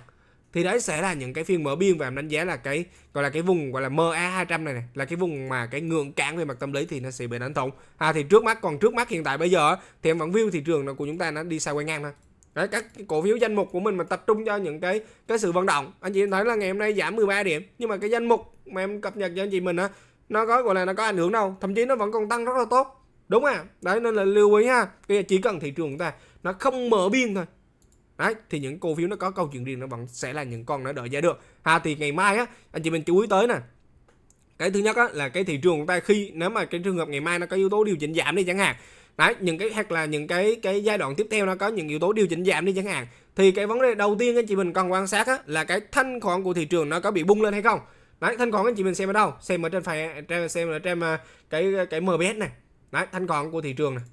thì đấy sẽ là những cái phiên mở biên và em đánh giá là cái gọi là cái vùng gọi là MA 200 này, này là cái vùng mà cái ngưỡng cản về mặt tâm lý thì nó sẽ bị đánh thủng à thì trước mắt còn trước mắt hiện tại bây giờ thì em vẫn view thị trường của chúng ta nó đi xa quay ngang thôi Đấy, các cổ phiếu danh mục của mình mà tập trung cho những cái cái sự vận động anh chị thấy là ngày hôm nay giảm 13 điểm nhưng mà cái danh mục mà em cập nhật cho anh chị mình á nó có gọi là nó có ảnh hưởng đâu thậm chí nó vẫn còn tăng rất là tốt đúng à đấy nên là lưu ý ha bây giờ chỉ cần thị trường chúng ta nó không mở biên thôi Đấy, thì những cổ phiếu nó có câu chuyện riêng nó vẫn sẽ là những con nó đợi giá được. ha thì ngày mai á anh chị mình chú ý tới nè. Cái thứ nhất á là cái thị trường của ta khi nếu mà cái trường hợp ngày mai nó có yếu tố điều chỉnh giảm đi chẳng hạn. Đấy, những cái hoặc là những cái cái giai đoạn tiếp theo nó có những yếu tố điều chỉnh giảm đi chẳng hạn. Thì cái vấn đề đầu tiên anh chị mình cần quan sát á là cái thanh khoản của thị trường nó có bị bung lên hay không. Đấy, thanh khoản anh chị mình xem ở đâu? Xem ở trên phải xem ở trên à, cái cái MBS này. Đấy, thanh khoản của thị trường này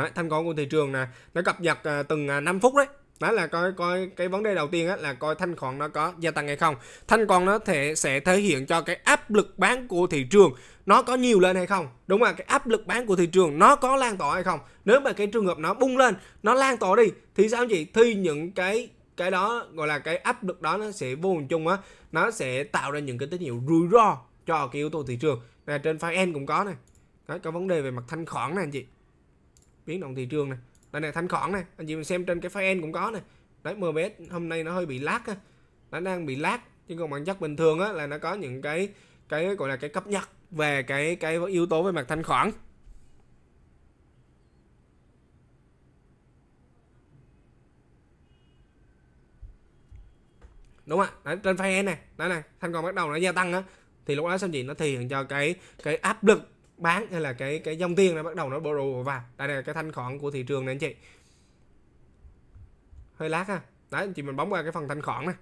đấy, thanh khoản của thị trường nè nó cập nhật à, từng à, 5 phút đấy đó là coi coi cái vấn đề đầu tiên á, là coi thanh khoản nó có gia tăng hay không thanh khoản nó thể sẽ thể hiện cho cái áp lực bán của thị trường nó có nhiều lên hay không đúng là cái áp lực bán của thị trường nó có lan tỏa hay không nếu mà cái trường hợp nó bung lên nó lan tỏa đi thì sao chị thì những cái cái đó gọi là cái áp lực đó nó sẽ vô hình chung á nó sẽ tạo ra những cái tín hiệu rủi ro cho cái yếu tố thị trường là trên file end cũng có này đó, có vấn đề về mặt thanh khoản này anh chị biến động thị trường này đây này thanh khoản này anh chị mình xem trên cái file cũng có này đấy MBS hôm nay nó hơi bị lát á nó đang bị lát chứ còn bản chất bình thường á là nó có những cái cái gọi là cái cấp nhật về cái cái yếu tố về mặt thanh khoản đúng không ạ trên file này đấy này thanh khoản bắt đầu nó gia tăng á thì lúc đó sao gì nó thể hiện cho cái cái áp lực bán hay là cái cái dòng tiền nó bắt đầu nó bơ rù vào đây là cái thanh khoản của thị trường này anh chị hơi lát ha đấy anh chị mình bấm qua cái phần thanh khoản này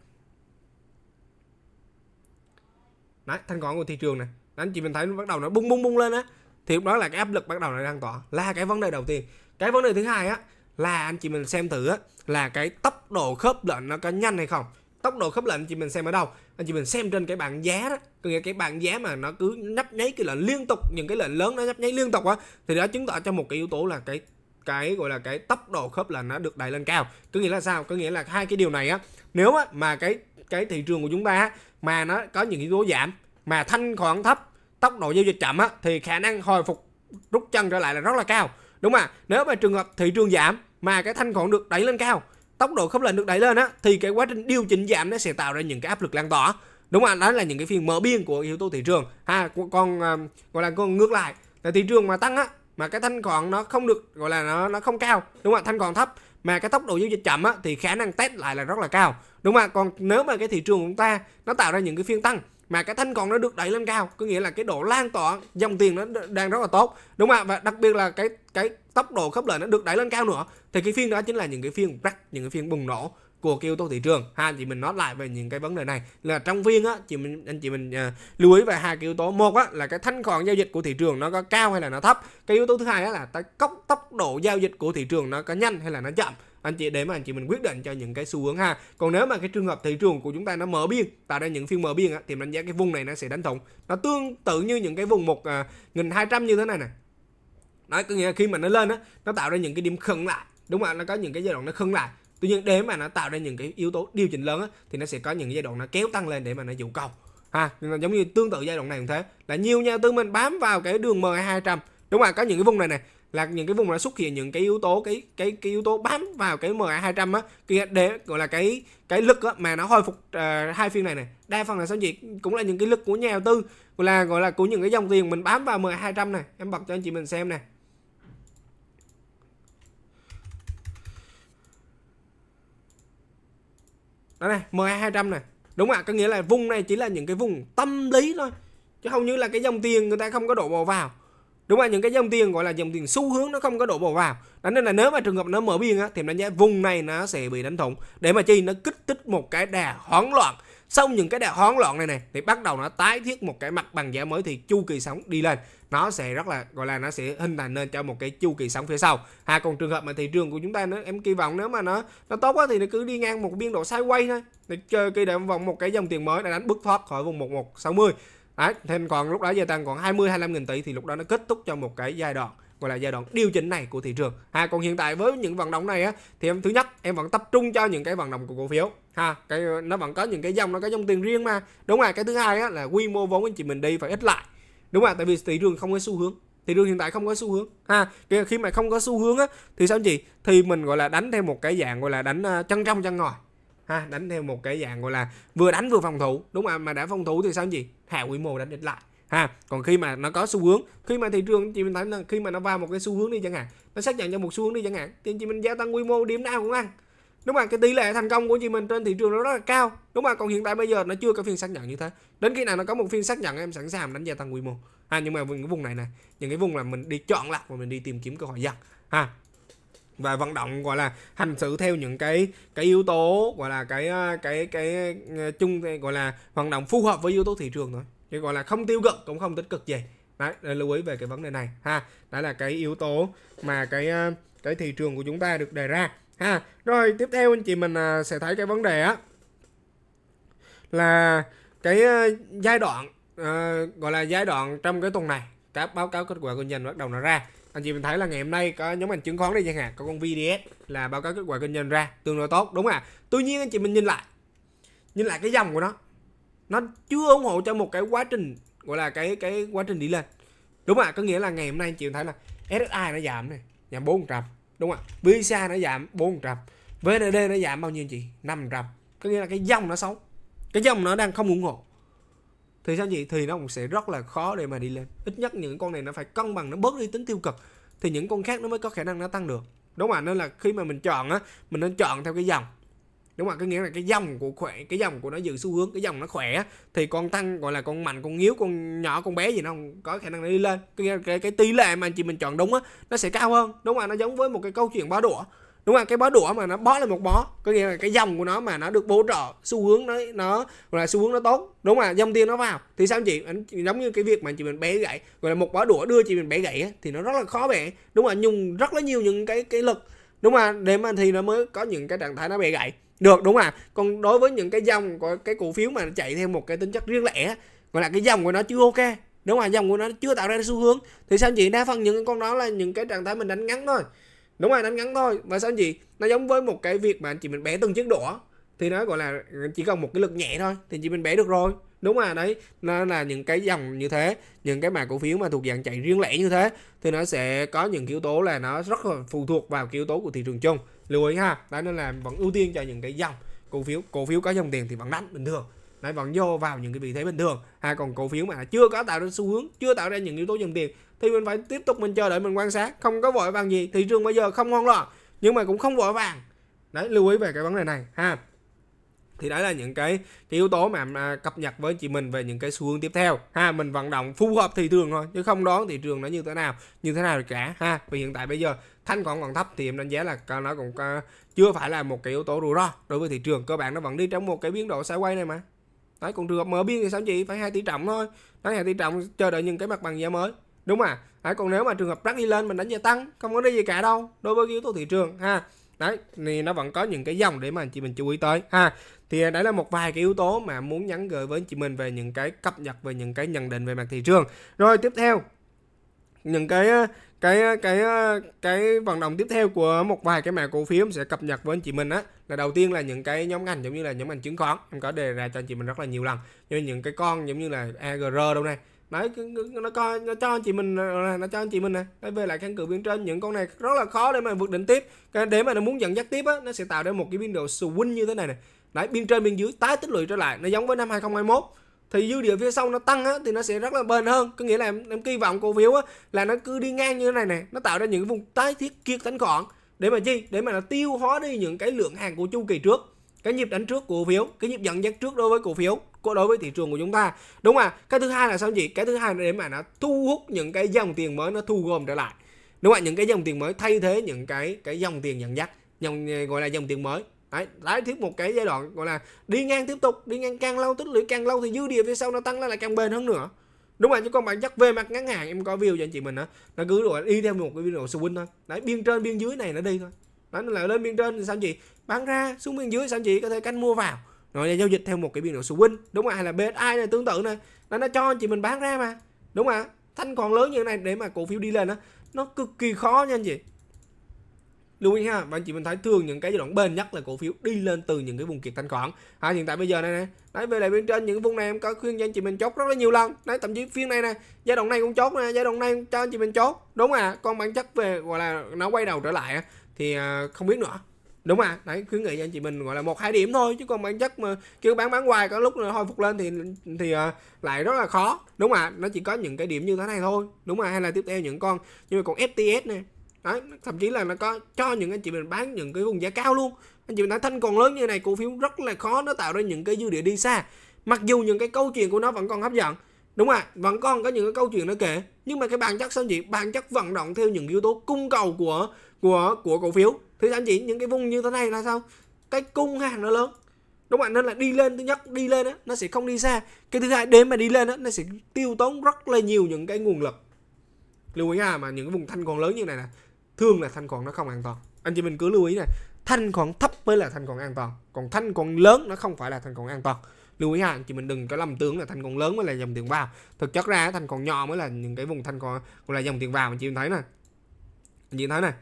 đấy thanh khoản của thị trường này đấy, anh chị mình thấy nó bắt đầu nó bung bung bung lên á thì lúc đó là cái áp lực bắt đầu nó đang tỏa là cái vấn đề đầu tiên cái vấn đề thứ hai á là anh chị mình xem thử á là cái tốc độ khớp lệnh nó có nhanh hay không tốc độ khớp lệnh anh chị mình xem ở đâu anh chị mình xem trên cái bảng giá đó có nghĩa cái bảng giá mà nó cứ nhấp nháy cái lệnh liên tục những cái lệnh lớn nó nhấp nháy liên tục á thì đó chứng tỏ cho một cái yếu tố là cái cái gọi là cái tốc độ khớp lệnh nó được đẩy lên cao có nghĩa là sao có nghĩa là hai cái điều này á nếu á, mà cái cái thị trường của chúng ta á, mà nó có những yếu tố giảm mà thanh khoản thấp tốc độ giao dịch chậm á thì khả năng hồi phục rút chân trở lại là rất là cao đúng không nếu mà trường hợp thị trường giảm mà cái thanh khoản được đẩy lên cao tốc độ khớp lệnh được đẩy lên á thì cái quá trình điều chỉnh giảm nó sẽ tạo ra những cái áp lực lan tỏa đúng không đó là những cái phiên mở biên của yếu tố thị trường ha còn à, gọi là con ngược lại là thị trường mà tăng á mà cái thanh khoản nó không được gọi là nó nó không cao đúng không ạ thanh khoản thấp mà cái tốc độ giao dịch chậm á thì khả năng test lại là rất là cao đúng không ạ còn nếu mà cái thị trường của chúng ta nó tạo ra những cái phiên tăng mà cái thanh còn nó được đẩy lên cao có nghĩa là cái độ lan tỏa dòng tiền nó đang rất là tốt đúng không ạ và đặc biệt là cái cái tốc độ khớp lệnh nó được đẩy lên cao nữa thì cái phiên đó chính là những cái phiên rắc những cái phiên bùng nổ của cái yếu tố thị trường ha chị mình nói lại về những cái vấn đề này là trong phiên á chị mình anh chị mình uh, lưu ý về hai cái yếu tố một á là cái thanh khoản giao dịch của thị trường nó có cao hay là nó thấp cái yếu tố thứ hai á là cái cốc tốc độ giao dịch của thị trường nó có nhanh hay là nó chậm anh chị để mà anh chị mình quyết định cho những cái xu hướng ha còn nếu mà cái trường hợp thị trường của chúng ta nó mở biên tạo ra những phiên mở biên á, thì mình đánh giá cái vùng này nó sẽ đánh thủng nó tương tự như những cái vùng một à, nghìn hai trăm như thế này này nói có nghĩa là khi mà nó lên á nó tạo ra những cái điểm khẩn lại đúng không nó có những cái giai đoạn nó khẩn lại tuy nhiên để mà nó tạo ra những cái yếu tố điều chỉnh lớn á, thì nó sẽ có những giai đoạn nó kéo tăng lên để mà nó dụ cầu ha giống như tương tự giai đoạn này cũng thế là nhiều nhà tư mình bám vào cái đường MA 200 đúng không có những cái vùng này này là những cái vùng nó xuất hiện những cái yếu tố cái cái cái yếu tố bám vào cái MA 200 á kia để gọi là cái cái lực á, mà nó hồi phục uh, hai phiên này này đa phần là sao gì cũng là những cái lực của nhà đầu tư gọi là gọi là của những cái dòng tiền mình bám vào MA 200 này em bật cho anh chị mình xem này đó này MA 200 này đúng ạ có nghĩa là vùng này chỉ là những cái vùng tâm lý thôi chứ hầu như là cái dòng tiền người ta không có đổ bộ vào đúng ạ những cái dòng tiền gọi là dòng tiền xu hướng nó không có đổ bộ vào đó nên là nếu mà trường hợp nó mở biên á thì đánh giá vùng này nó sẽ bị đánh thủng để mà chi nó kích thích một cái đà hoảng loạn sau những cái đợt hỗn loạn này này thì bắt đầu nó tái thiết một cái mặt bằng giá mới thì chu kỳ sóng đi lên nó sẽ rất là gọi là nó sẽ hình thành nên cho một cái chu kỳ sóng phía sau à còn trường hợp mà thị trường của chúng ta nữa em kỳ vọng nếu mà nó nó tốt quá thì nó cứ đi ngang một biên độ quay thôi để chơi kỳ đệm vòng một cái dòng tiền mới để đánh bước thoát khỏi vùng 1160 đấy thêm còn lúc đó giờ tăng còn 20 25 nghìn tỷ thì lúc đó nó kết thúc cho một cái giai đoạn gọi là giai đoạn điều chỉnh này của thị trường. À còn hiện tại với những vận động này á thì em thứ nhất em vẫn tập trung cho những cái vận động của cổ phiếu ha cái ờ, nó vẫn có những cái dòng nó có dòng tiền riêng mà đúng rồi cái thứ hai á, là quy mô vốn anh chị mình đi phải ít lại đúng rồi tại vì thị trường không có xu hướng thị trường hiện tại không có xu hướng ha khi mà không có xu hướng á thì sao anh chị thì mình gọi là đánh theo một cái dạng gọi là đánh ờ, chân trong chân ngoài ha đánh theo một cái dạng gọi là vừa đánh vừa phòng thủ đúng không mà đã phòng thủ thì sao anh chị hạ quy mô đánh ít lại ha còn khi mà nó có xu hướng khi mà thị trường chị mình thấy là khi mà nó vào một cái xu hướng đi chẳng hạn nó xác nhận cho một xu hướng đi chẳng hạn thì chị mình gia tăng quy mô điểm nào cũng ăn đúng không cái tỷ lệ thành công của chị mình trên thị trường nó rất là cao đúng không còn hiện tại bây giờ nó chưa có phiên xác nhận như thế đến khi nào nó có một phiên xác nhận em sẵn sàng đánh gia tăng quy mô à nhưng mà những cái vùng này này những cái vùng là mình đi chọn lọc và mình đi tìm kiếm cơ hội dần ha và vận động gọi là hành xử theo những cái cái yếu tố gọi là cái ờ, cái cái, cái ờ, chung gọi là vận động phù hợp với yếu tố thị trường thôi chứ gọi là không tiêu cực cũng không tích cực gì đấy để lưu ý về cái vấn đề này ha đó là cái yếu tố mà cái ờ, cái thị trường của chúng ta được đề ra ha rồi tiếp theo anh chị mình à, sẽ thấy cái vấn đề á là cái à, giai đoạn uh, gọi là giai đoạn trong cái tuần này các báo cáo kết quả kinh doanh bắt đầu nó ra anh chị mình thấy là ngày hôm nay có nhóm ngành chứng khoán đây chẳng hạn có con VDS là báo cáo kết quả kinh doanh ra tương đối tốt đúng à tuy nhiên anh chị mình nhìn lại nhìn lại cái dòng của nó nó chưa ủng hộ cho một cái quá trình gọi là cái cái quá trình đi lên đúng à có nghĩa là ngày hôm nay anh chị thấy là SSI nó giảm này giảm bốn trăm đúng không ạ visa nó giảm 400 vnd nó giảm bao nhiêu chị 500 có nghĩa là cái dòng nó xấu cái dòng nó đang không ủng hộ thì sao chị thì nó cũng sẽ rất là khó để mà đi lên ít nhất những con này nó phải cân bằng nó bớt đi tính tiêu cực thì những con khác nó mới có khả năng nó tăng được đúng không ạ nên là khi mà mình chọn á mình nên chọn theo cái dòng đúng không có nghĩa là cái dòng của khỏe cái dòng của nó giữ xu hướng cái dòng nó khỏe thì con tăng gọi là con mạnh con yếu con nhỏ con bé gì nó không có khả năng nó đi lên cái, cái, cái, cái tỷ lệ mà anh chị mình chọn đúng á nó sẽ cao hơn đúng không nó giống với một cái câu chuyện bó đũa đúng không cái bó đũa mà nó bó là một bó có nghĩa là cái dòng của nó mà nó được bố trợ xu hướng nó nó gọi là xu hướng nó tốt đúng không dòng tiền nó vào thì sao chị anh giống như cái việc mà chị mình bẻ gãy gọi là một bó đũa đưa chị mình bẻ gãy thì nó rất là khó bẻ đúng không anh dùng rất là nhiều những cái cái lực đúng không để mà thì nó mới có những cái trạng thái nó bẻ gãy được đúng không ạ? còn đối với những cái dòng của cái cổ phiếu mà chạy theo một cái tính chất riêng lẻ gọi là cái dòng của nó chưa ok đúng không ạ? dòng của nó chưa tạo ra xu hướng thì sao chị đa phần những con đó là những cái trạng thái mình đánh ngắn thôi đúng rồi đánh ngắn thôi và sao chị nó giống với một cái việc mà anh chị mình bẻ từng chiếc đũa thì nó gọi là chỉ cần một cái lực nhẹ thôi thì chị mình bẻ được rồi đúng mà đấy nó là những cái dòng như thế những cái mà cổ phiếu mà thuộc dạng chạy riêng lẻ như thế thì nó sẽ có những yếu tố là nó rất là phụ thuộc vào yếu tố của thị trường chung lưu ý ha đấy nên là vẫn ưu tiên cho những cái dòng cổ phiếu cổ phiếu có dòng tiền thì vẫn đánh bình thường đấy vẫn vô vào những cái vị thế bình thường hay còn cổ phiếu mà chưa có tạo ra xu hướng chưa tạo ra những yếu tố dòng tiền thì mình phải tiếp tục mình chờ đợi mình quan sát không có vội vàng gì thị trường bây giờ không ngon lọ nhưng mà cũng không vội vàng đấy lưu ý về cái vấn đề này ha thì đấy là những cái, cái yếu tố mà, mà cập nhật với chị mình về những cái xu hướng tiếp theo ha mình vận động phù hợp thị trường thôi chứ không đoán thị trường nó như thế nào như thế nào cả ha vì hiện tại bây giờ thanh khoản còn thấp thì em đánh giá là nó cũng chưa phải là một cái yếu tố rủi ro đối với thị trường cơ bản nó vẫn đi trong một cái biến độ sideways này mà đấy còn trường hợp mở biên thì sao chị phải hai tỷ trọng thôi đấy hai tỷ trọng chờ đợi những cái mặt bằng giá mới đúng mà đấy còn nếu mà trường hợp rắc đi lên mình đánh giá tăng không có cái gì cả đâu đối với yếu tố thị trường ha đấy thì nó vẫn có những cái dòng để mà anh chị mình chú ý tới ha thì à, đấy là một vài cái yếu tố mà muốn nhắn gửi với chị mình về những cái cập nhật về những cái nhận định về mặt thị trường rồi tiếp theo những cái à, cái à, cái cái vận động tiếp theo của một vài cái mã cổ phiếu sẽ cập nhật với anh chị mình á là đầu tiên là những cái nhóm ngành giống như là nhóm ngành chứng khoán em có đề ra cho anh chị mình rất là nhiều lần như những cái con giống như là agr đâu này đấy nó coi nó cho anh chị mình ờ, nó cho anh chị mình này đấy về lại kháng cự biên trên những con này rất là khó để mà vượt đỉnh tiếp để mà nó muốn dẫn dắt tiếp á nó sẽ tạo ra một cái biên độ swing như thế này này Đấy, biên trên biên dưới tái tích lũy trở lại nó giống với năm 2021 thì dư địa phía sau nó tăng á, thì nó sẽ rất là bền hơn có nghĩa là em, em kỳ vọng cổ phiếu á, là nó cứ đi ngang như thế này nè nó tạo ra những vùng tái thiết kiệt thanh khoản để mà chi để mà nó tiêu hóa đi những cái lượng hàng của chu kỳ trước cái nhịp đánh trước cổ phiếu cái nhịp dẫn dắt trước đối với cổ phiếu của đối với thị trường của chúng ta đúng không ạ cái thứ hai là sao chị cái thứ hai là để mà nó thu hút những cái dòng tiền mới nó thu gom trở lại đúng không ạ những cái dòng tiền mới thay thế những cái cái dòng tiền dẫn dắt dòng gọi là dòng tiền mới đấy, đấy thiếu một cái giai đoạn gọi là đi ngang tiếp tục đi ngang càng lâu tích lũy càng lâu thì dư địa phía sau nó tăng lên lại càng bền hơn nữa đúng rồi chứ còn bạn chắc về mặt ngắn hạn em có view cho anh chị mình đó nó cứ rồi đi theo một cái biên video swing thôi đấy biên trên biên dưới này nó đi thôi nó lại lên biên trên thì sao chị bán ra xuống biên dưới sao chị có thể canh mua vào rồi là giao dịch theo một cái biên độ swing đúng không hay là BSI này tương tự này nó nó cho anh chị mình bán ra mà đúng không ạ thanh còn lớn như thế này để mà cổ phiếu đi lên á nó cực kỳ khó nha anh chị lưu ý ha và anh chị mình thấy thường những cái giai đoạn bền nhất là cổ phiếu đi lên từ những cái vùng kiệt thanh khoản à, hiện tại bây giờ này nè đấy về lại bên trên những vùng này em có khuyên cho anh chị mình chốt rất là nhiều lần đấy thậm chí phiên này nè giai đoạn này cũng chốt nè giai đoạn này cho anh chị mình chốt đúng à Con bản chất về gọi là nó quay đầu trở lại thì à, không biết nữa đúng à đấy khuyến nghị cho anh chị mình gọi là một hai điểm thôi chứ còn bản chất mà kêu bán bán hoài có lúc hồi phục lên thì thì uh, lại rất là khó đúng à nó chỉ có những cái điểm như thế này thôi đúng à hay là tiếp theo những con như con FTS này Đấy, thậm chí là nó có cho những anh chị mình bán những cái vùng giá cao luôn anh chị mình đã thanh còn lớn như này cổ phiếu rất là khó nó tạo ra những cái dư địa đi xa mặc dù những cái câu chuyện của nó vẫn còn hấp dẫn đúng không ạ vẫn còn có những cái câu chuyện nó kể nhưng mà cái bản chất sao chị bản chất vận động theo những yếu tố cung cầu của của của cổ phiếu thì anh chị những cái vùng như thế này là sao cái cung hàng nó lớn đúng không ạ nên là đi lên thứ nhất đi lên đó, nó sẽ không đi xa cái thứ hai đến mà đi lên đó, nó sẽ tiêu tốn rất là nhiều những cái nguồn lực lưu ý ha mà những cái vùng thanh còn lớn như này nè thường là thanh khoản nó không an toàn anh chị mình cứ lưu ý này thanh khoản thấp mới là thanh khoản an toàn còn thanh khoản lớn nó không phải là thanh khoản an toàn lưu ý ha anh chị mình đừng có lầm tưởng là thanh khoản lớn mới là dòng tiền vào thực chất ra thanh khoản nhỏ mới là những cái vùng thanh khoản gọi là dòng tiền vào anh chị mình thấy này anh chị thấy này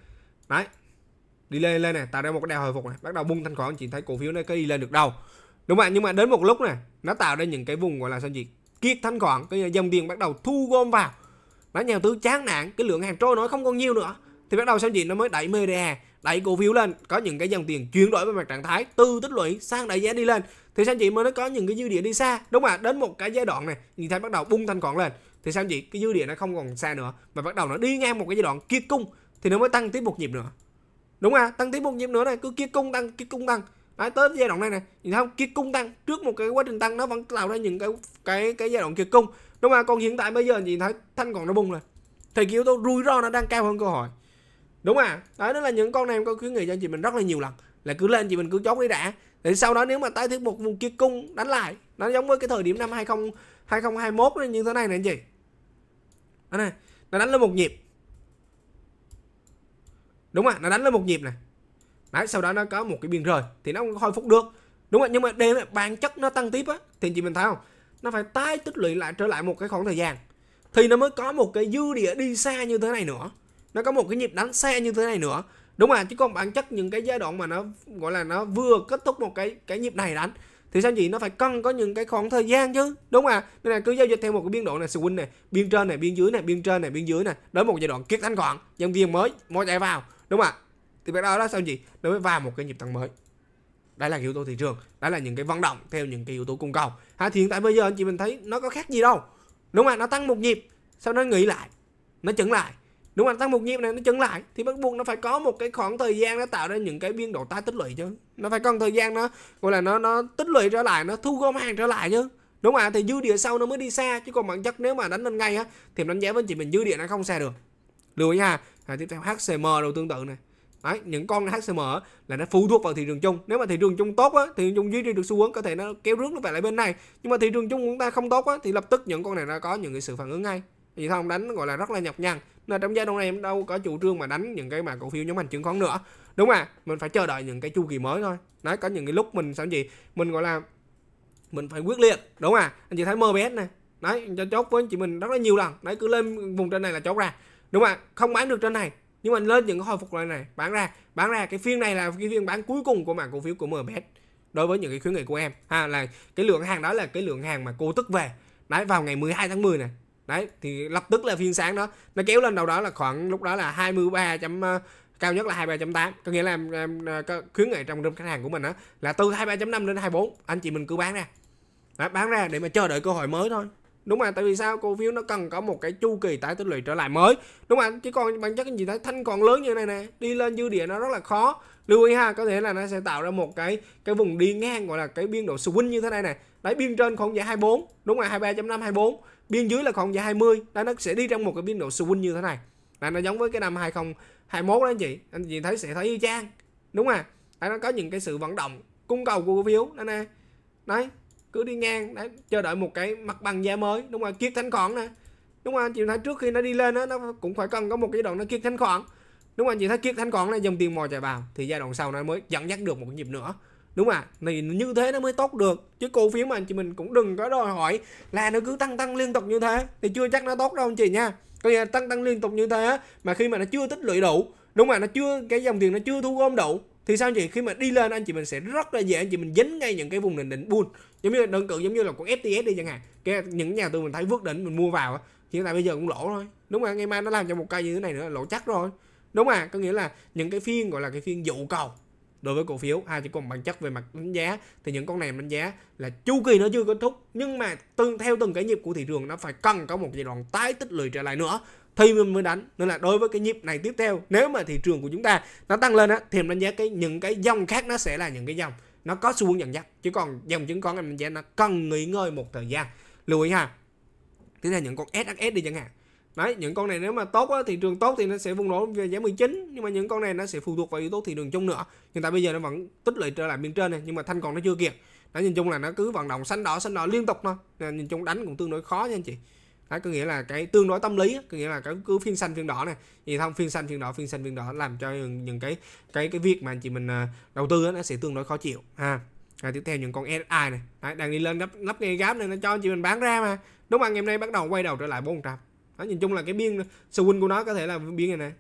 đấy đi lên lên này tạo ra một cái đà hồi phục này bắt đầu bung thanh khoản anh chị thấy cổ phiếu nó có đi lên được đâu đúng không ạ nhưng mà đến một lúc này nó tạo ra những cái vùng gọi là sao gì kiệt thanh khoản cái dòng tiền bắt đầu thu gom vào nó nhà tư chán nản cái lượng hàng trôi nó không còn nhiều nữa thì bắt đầu giao gì nó mới đẩy MDA đẩy cổ phiếu lên có những cái dòng tiền chuyển đổi về mặt trạng thái từ tích lũy sang đẩy giá đi lên thì sao chị mới nó có những cái dư địa đi xa đúng không ạ đến một cái giai đoạn này nhìn thấy bắt đầu bung thanh còn lên thì sao chị cái dư địa nó không còn xa nữa mà bắt đầu nó đi ngang một cái giai đoạn kiệt cung thì nó mới tăng tiếp một nhịp nữa đúng không ạ tăng tiếp một nhịp nữa này cứ kiệt cung tăng kiệt cung tăng Đấy, tới giai đoạn này này nhìn thấy không kiệt cung tăng trước một cái quá trình tăng nó vẫn tạo ra những cái cái cái giai đoạn kiệt cung đúng không ạ còn hiện tại bây giờ nhìn thấy thanh còn nó bung rồi thì cái tôi rủi ro nó đang cao hơn cơ hội đúng à đó đó là những con này em có khuyến nghị cho anh chị mình rất là nhiều lần là cứ lên chị mình cứ chốt đi đã để sau đó nếu mà tái thiết một vùng kia cung đánh lại nó giống với cái thời điểm năm 20 2021 như thế này này anh chị đó này nó đánh lên một nhịp đúng à nó đánh lên một nhịp này đấy sau đó nó có một cái biên rời thì nó không khôi phục được đúng rồi à, nhưng mà đêm bản chất nó tăng tiếp á thì chị mình thấy không nó phải tái tích lũy lại trở lại một cái khoảng thời gian thì nó mới có một cái dư địa đi xa như thế này nữa nó có một cái nhịp đánh xe như thế này nữa đúng mà chứ còn bản chất những cái giai đoạn mà nó gọi là nó vừa kết thúc một cái cái nhịp này đánh thì sao gì nó phải cần có những cái khoảng thời gian chứ đúng mà nên là cứ giao dịch theo một cái biên độ này swing này biên trên này biên dưới này biên trên này biên dưới này đến một giai đoạn kiết thanh gọn nhân viên mới mới chạy vào đúng mà thì bắt đầu đó sao gì nó mới vào một cái nhịp tăng mới đây là yếu tố thị trường đây là những cái vận động theo những cái yếu tố cung cầu ha thì hiện tại bây giờ anh chị mình thấy nó có khác gì đâu đúng mà nó tăng một nhịp sau đó nghỉ lại nó chững lại đúng không tăng một nhịp này nó chững lại thì bắt buộc nó phải có một cái khoảng thời gian nó tạo ra những cái biên độ tái tích lũy chứ nó phải cần thời gian nó gọi là nó nó tích lũy trở lại nó thu gom hàng trở lại chứ đúng không ạ thì dư địa sau nó mới đi xa chứ còn bản chất nếu mà đánh lên ngay á thì đánh giá với chị mình dư địa nó không xa được lưu ý nha à, tiếp theo hcm đầu tương tự này Đấy, những con HCM là nó phụ thuộc vào thị trường chung nếu mà thị trường chung tốt á, thị trường chung duy trì được xu hướng có thể nó kéo rước nó về lại bên này nhưng mà thị trường chung của chúng ta không tốt á, thì lập tức những con này nó có những cái sự phản ứng ngay vì không đánh gọi là rất là nhọc nhằn nên trong giai đoạn này em đâu có chủ trương mà đánh những cái mà cổ phiếu nhóm ngành chứng khoán nữa đúng à mình phải chờ đợi những cái chu kỳ mới thôi nói có những cái lúc mình sao gì mình gọi là mình phải quyết liệt đúng à anh chị thấy mbs này nói cho chốt với anh chị mình rất là nhiều lần đấy cứ lên vùng trên này là chốt ra đúng à không bán được trên này nhưng mà lên những cái hồi phục lại này bán ra bán ra cái phiên này là cái phiên bán cuối cùng của mảng cổ phiếu của mbs đối với những cái khuyến nghị của em ha là cái lượng hàng đó là cái lượng hàng mà cô tức về đấy vào ngày 12 tháng 10 này đấy thì lập tức là phiên sáng đó nó kéo lên đâu đó là khoảng lúc đó là 23 chấm ờ, cao nhất là 23.8 có nghĩa là em, ờ, em, ờ, khuyến nghị trong room khách hàng của mình đó là từ 23.5 đến 24 anh chị mình cứ bán ra đó, bán ra để mà chờ đợi cơ hội mới thôi đúng mà tại vì sao cổ phiếu nó cần có một cái chu kỳ tái tích lũy trở lại mới đúng mà chứ còn bằng chất anh chị thấy thanh còn lớn như này nè đi lên dư địa nó rất là khó lưu ý ha có thể là nó sẽ tạo ra một cái cái vùng đi ngang gọi là cái biên độ swing như thế này này đấy biên trên khoảng giải 24 đúng là 23.5 24 biên dưới là còn dài 20 đó nó sẽ đi trong một cái biên độ swing như thế này là nó giống với cái năm 2021 đó anh chị anh chị thấy sẽ thấy như trang, đúng không à? Đấy, nó có những cái sự vận động cung cầu của cổ phiếu đó nè đấy cứ đi ngang đấy chờ đợi một cái mặt bằng giá mới đúng không kiết thanh khoản nè đúng không Anh chị thấy trước khi nó đi lên đó, nó cũng phải cần có một cái đoạn nó kiết thanh khoản đúng không Anh chị thấy kiết thanh khoản này dòng tiền mò chạy vào thì giai đoạn sau nó mới dẫn dắt được một nhịp nữa đúng không ạ thì như thế nó mới tốt được chứ cổ phiếu mà anh chị mình cũng đừng có đòi hỏi là nó cứ tăng tăng liên tục như thế thì chưa chắc nó tốt đâu anh chị nha coi như tăng tăng liên tục như thế mà khi mà nó chưa tích lũy đủ đúng không ạ, nó chưa cái dòng tiền nó chưa thu gom đủ thì sao anh chị khi mà đi lên anh chị mình sẽ rất là dễ anh chị mình dính ngay những cái vùng nền đỉnh buôn. giống như đơn cử giống như là con FTS đi chẳng hạn cái những nhà tôi mình thấy vượt đỉnh mình mua vào hiện tại bây giờ cũng lỗ thôi đúng không ngày mai nó làm cho một cây như thế này nữa lỗ chắc rồi đúng à có nghĩa là những cái phiên gọi là cái phiên dụ cầu đối với cổ phiếu hai chỉ còn bản chất về mặt đánh giá thì những con này đánh giá là chu kỳ nó chưa kết thúc nhưng mà từng theo từng cái nhịp của thị trường nó phải cần có một giai đoạn tái tích lũy trở lại nữa thì mình mới đánh nên là đối với cái nhịp này tiếp theo nếu mà thị trường của chúng ta nó tăng lên á thì mình đánh giá cái những cái dòng khác nó sẽ là những cái dòng nó có xu hướng dẫn dắt chứ còn dòng chứng khoán em đánh giá nó cần nghỉ ngơi một thời gian lưu ý ha thế là những con SHS đi chẳng hạn Đấy, những con này nếu mà tốt á, thị trường tốt thì nó sẽ vung nổ về giá 19 nhưng mà những con này nó sẽ phụ thuộc vào yếu tố thị trường chung nữa. Hiện tại bây giờ nó vẫn tích lũy trở lại bên trên này nhưng mà thanh còn nó chưa kiệt Đấy, nhìn chung là nó cứ vận động xanh đỏ xanh đỏ liên tục thôi. Nên nhìn chung đánh cũng tương đối khó nha anh chị. Đấy, có nghĩa là cái tương đối tâm lý có nghĩa là cái cứ phiên xanh phiên đỏ này thì thông phiên xanh phiên đỏ phiên xanh phiên đỏ làm cho những, những cái cái cái việc mà anh chị mình à, đầu tư đó, nó sẽ tương đối khó chịu ha à, tiếp theo những con SI này Đấy, đang đi lên lắp lắp ngay gáp này nó cho anh chị mình bán ra mà đúng không ngày hôm nay bắt đầu quay đầu trở lại 400 đó, nhìn chung là cái biên swing của nó có thể là biên này này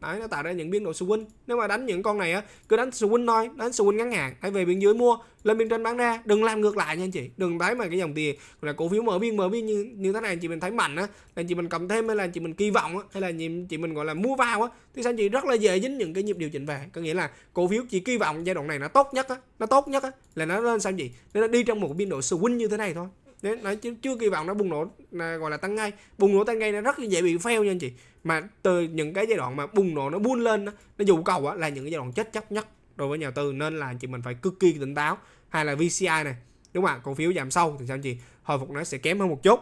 đấy nó tạo ra những biên độ swing nếu mà đánh những con này á cứ đánh swing thôi đánh swing ngắn hạn hãy về biên dưới mua lên biên trên bán ra đừng làm ngược lại nha anh chị đừng thấy mà cái dòng tiền là cổ phiếu mở biên mở biên như như thế này anh chị mình thấy mạnh á là chị mình cầm thêm hay là chị mình kỳ vọng á hay là chị mình gọi là mua vào á thì sao chị rất là dễ dính những cái nhịp điều chỉnh về có nghĩa là cổ phiếu chị kỳ vọng giai đoạn này nó tốt nhất á nó tốt nhất á là nó lên sao anh chị nó đi trong một biên độ swing như thế này thôi đấy, nó chứ chưa kỳ vọng nó bùng nổ là gọi là tăng ngay bùng nổ tăng ngay nó rất là dễ bị fail nha anh chị mà từ những cái giai đoạn mà bùng nổ nó buôn lên nó, dù cầu á, là những cái giai đoạn chết chắc nhất đối với nhà tư nên là anh chị mình phải cực kỳ tỉnh táo hay là VCI này đúng không ạ cổ phiếu giảm sâu thì sao anh chị hồi phục nó sẽ kém hơn một chút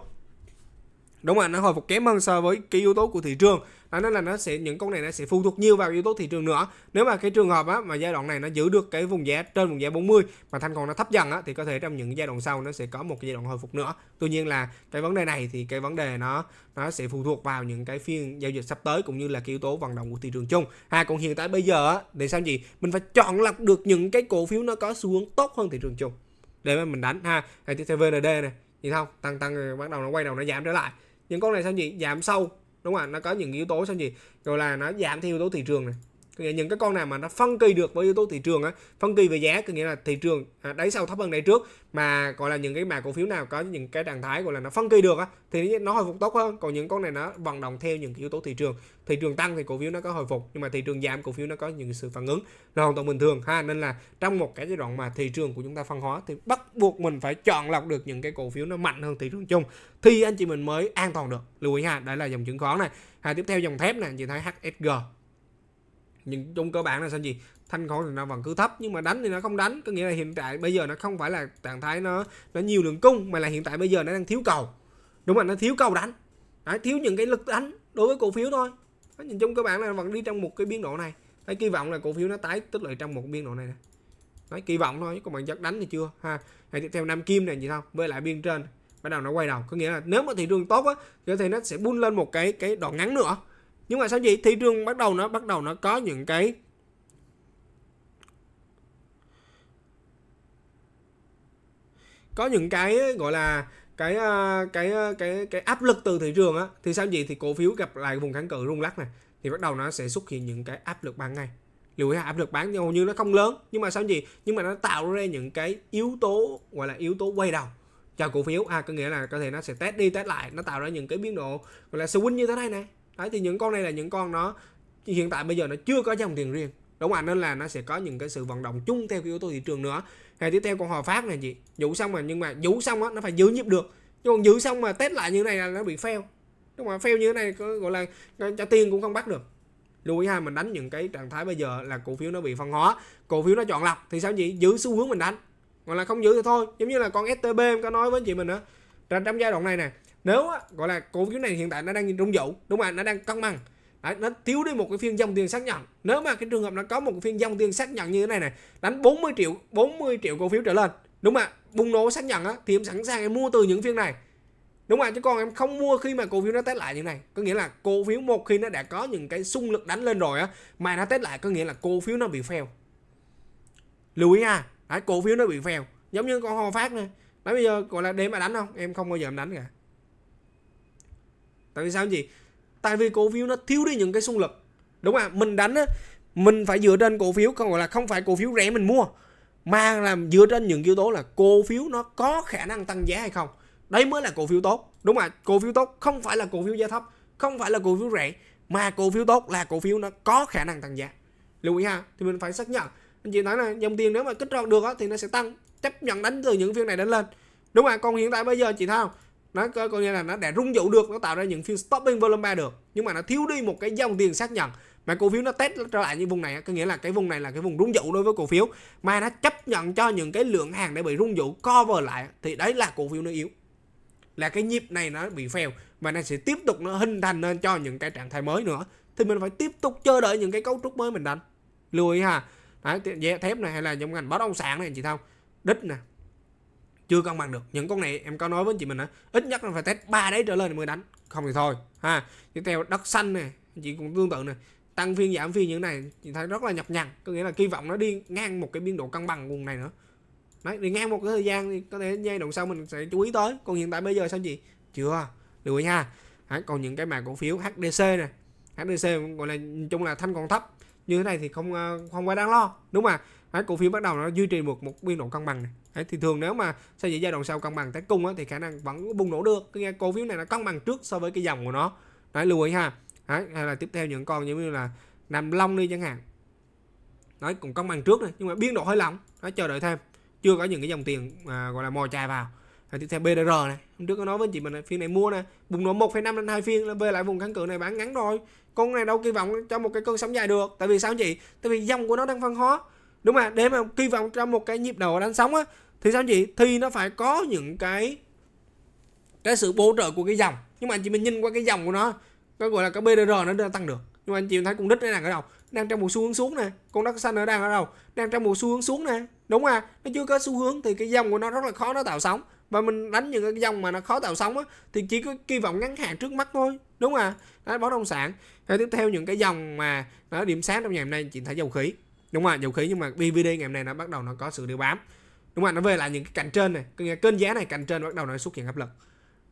đúng rồi nó hồi phục kém hơn so với cái yếu tố của thị trường đó nên là nó sẽ những con này nó sẽ phụ thuộc nhiều vào yếu tố thị trường nữa nếu mà cái trường hợp á, mà giai đoạn này nó giữ được cái vùng giá trên vùng giá 40 mà thanh còn nó thấp dần á, thì có thể trong những giai đoạn sau nó sẽ có một cái giai đoạn hồi phục nữa tuy nhiên là cái vấn đề này thì cái vấn đề nó nó sẽ phụ thuộc vào những cái phiên giao dịch sắp tới cũng như là cái yếu tố vận động của thị trường chung à còn hiện tại bây giờ á, để sao gì mình phải chọn lọc được những cái cổ phiếu nó có xu hướng tốt hơn thị trường chung để mà mình đánh ha à, tiếp theo VND này nhìn không tăng tăng bắt đầu nó quay đầu nó giảm trở lại những con này sao gì giảm sâu đúng không ạ nó có những yếu tố sao gì rồi là nó giảm theo yếu tố thị trường này những cái con nào mà nó phân kỳ được với yếu tố thị trường á phân kỳ về giá có nghĩa là thị trường à, đáy sau thấp hơn đáy trước mà gọi là những cái mã cổ phiếu nào có những cái trạng thái gọi là nó phân kỳ được á thì nó hồi phục tốt hơn còn những con này nó vận động theo những yếu tố thị trường thị trường tăng thì cổ phiếu nó có hồi phục nhưng mà thị trường giảm cổ phiếu nó có những sự phản ứng là hoàn toàn bình thường ha nên là trong một cái giai đoạn mà thị trường của chúng ta phân hóa thì bắt buộc mình phải chọn lọc được những cái cổ phiếu nó mạnh hơn thị trường chung thì anh chị mình mới an toàn được lưu ý ha đấy là dòng chứng khoán này ha à, tiếp theo dòng thép này anh chị thấy HSG nhưng chung cơ bản là sao gì thanh khoản thì nó vẫn cứ thấp nhưng mà đánh thì nó không đánh có nghĩa là hiện tại bây giờ nó không phải là trạng thái nó nó nhiều lượng cung mà là hiện tại bây giờ nó đang thiếu cầu đúng là nó thiếu cầu đánh Đấy, thiếu những cái lực đánh đối với cổ phiếu thôi Đấy, nhìn chung cơ bản là vẫn đi trong một cái biên độ này Đấy, kỳ vọng là cổ phiếu nó tái tích lợi trong một biên độ này nói kỳ vọng thôi còn bạn chắc đánh thì chưa ha Hay tiếp theo nam kim này gì không với lại biên trên bắt đầu nó quay đầu có nghĩa là nếu mà thị trường tốt á thì nó sẽ bung lên một cái cái đoạn ngắn nữa nhưng mà sao gì thị trường bắt đầu nó bắt đầu nó có những cái có những cái gọi là cái ờ, cái ờ, cái cái áp lực từ thị trường á thì sao gì thì cổ phiếu gặp lại vùng kháng cự rung lắc này thì bắt đầu nó sẽ xuất hiện những cái áp lực bán ngay liệu ý áp lực bán hầu như nó không lớn nhưng mà sao gì nhưng mà nó tạo ra những cái yếu tố gọi là yếu tố quay đầu cho cổ phiếu à có nghĩa là có thể nó sẽ test đi test lại nó tạo ra những cái biến độ gọi là swing như thế này này đấy thì những con này là những con nó hiện tại bây giờ nó chưa có dòng tiền riêng đúng không nên là nó sẽ có những cái sự vận động chung theo cái yếu tố thị trường nữa ngày tiếp theo con hòa phát này chị dụ xong mà nhưng mà dụ xong á nó phải giữ nhịp được nhưng còn giữ xong mà test lại như này là nó bị fail đúng không fail như thế này gọi là cho tiền cũng không bắt được lưu ý hai mình đánh những cái trạng thái bây giờ là cổ phiếu nó bị phân hóa cổ phiếu nó chọn lọc thì sao chị giữ xu hướng mình đánh còn là không giữ thì thôi giống như là con stb em có nói với chị mình nữa trong giai đoạn này nè nếu á, gọi là cổ phiếu này hiện tại nó đang rung dụ đúng không nó đang cân bằng Đấy, nó thiếu đi một cái phiên dòng tiền xác nhận nếu mà cái trường hợp nó có một cái phiên dòng tiền xác nhận như thế này này đánh 40 triệu 40 triệu cổ phiếu trở lên đúng không ạ bùng nổ xác nhận á, thì em sẵn sàng em mua từ những phiên này đúng không ạ chứ còn em không mua khi mà cổ phiếu nó test lại như này có nghĩa là cổ phiếu một khi nó đã có những cái xung lực đánh lên rồi á mà nó test lại có nghĩa là cổ phiếu nó bị fail lưu ý nha à, cổ phiếu nó bị fail giống như con hòa phát này nói bây giờ gọi là đêm mà đánh không em không bao giờ em đánh cả tại vì sao gì tại vì cổ phiếu nó thiếu đi những cái xung lực đúng không ạ mình đánh á mình phải dựa trên cổ phiếu không gọi là không phải cổ phiếu rẻ mình mua mà làm dựa trên những yếu tố là cổ phiếu nó có khả năng tăng giá hay không đấy mới là cổ phiếu tốt đúng không ạ cổ phiếu tốt không phải là cổ phiếu giá thấp không phải là cổ phiếu rẻ mà cổ phiếu tốt là cổ phiếu nó có khả năng tăng giá lưu ý ha thì mình phải xác nhận anh chị nói là dòng tiền nếu mà kích hoạt được á, thì nó sẽ tăng chấp nhận đánh từ những phiên này đánh lên đúng không ạ còn hiện tại bây giờ chị thấy không nó có, có nghĩa là nó đã rung dụ được nó tạo ra những phiên stopping volume 3 được nhưng mà nó thiếu đi một cái dòng tiền xác nhận mà cổ phiếu nó test trở lại như vùng này có nghĩa là cái vùng này là cái vùng rung dụ đối với cổ phiếu mà nó chấp nhận cho những cái lượng hàng để bị rung dụ cover lại thì đấy là cổ phiếu nó yếu là cái nhịp này nó bị fail và nó sẽ tiếp tục nó hình thành lên cho những cái trạng thái mới nữa thì mình phải tiếp tục chờ đợi những cái cấu trúc mới mình đánh lưu ý ha đấy thép này hay là trong ngành bất động sản này chị thông đích nè chưa cân bằng được những con này em có nói với chị mình á ít nhất là phải test ba đấy trở lên mới đánh không thì thôi ha tiếp theo đất xanh này chị cũng tương tự này tăng phiên giảm phiên như thế này chị thấy rất là nhọc nhằn có nghĩa là kỳ vọng nó đi ngang một cái biên độ cân bằng vùng này nữa đấy đi ngang một cái thời gian thì có thể giai đoạn sau mình sẽ chú ý tới còn hiện tại bây giờ sao chị chưa được rồi nha đấy, còn những cái mã cổ phiếu HDC này HDC gọi là chung là thanh còn thấp như thế này thì không à, không quá đáng lo đúng mà đấy, cổ phiếu bắt đầu nó duy trì một một biên độ cân bằng này Đấy, thì thường nếu mà sau những giai đoạn sau cân bằng tới cung á, thì khả năng vẫn bùng nổ được cái cổ phiếu này nó cân bằng trước so với cái dòng của nó đấy lưu ý ha đấy, hay là tiếp theo những con giống như là nam long đi chẳng hạn đấy cũng cân bằng trước này nhưng mà biến độ hơi lỏng nó chờ đợi thêm chưa có những cái dòng tiền à, gọi là mò chài vào đấy, tiếp theo BDR này hôm trước có nói với chị mình là phiên này mua nè bùng nổ 1,5 lên hai phiên là về lại vùng kháng cự này bán ngắn rồi con này đâu kỳ vọng cho một cái cơn sóng dài được tại vì sao chị tại vì dòng của nó đang phân hóa đúng không ạ? để mà kỳ vọng trong một cái nhịp đầu đánh sóng á thì sao chị thì nó phải có những cái cái sự bổ trợ của cái dòng nhưng mà anh chị mình nhìn qua cái dòng của nó cái gọi là cái BDR nó đã tăng được nhưng mà anh chị thấy cung đích nó đang ở đâu đang trong một xu hướng xuống nè con đất xanh nó đang ở đâu đang trong một xu hướng xuống nè đúng à nó chưa có xu hướng thì cái dòng của nó rất là khó nó tạo sóng và mình đánh những cái dòng mà nó khó tạo sóng á thì chỉ có kỳ vọng ngắn hạn trước mắt thôi đúng à đó bất động sản rồi tiếp theo những cái dòng mà nó điểm sáng trong ngày hôm nay chị thấy dầu khí đúng không ạ dầu khí nhưng mà BVD ngày hôm nay nó bắt đầu nó có sự điều bám đúng không ạ nó về lại những cái cạnh trên này cái kênh giá này cạnh trên bắt đầu nó xuất hiện áp lực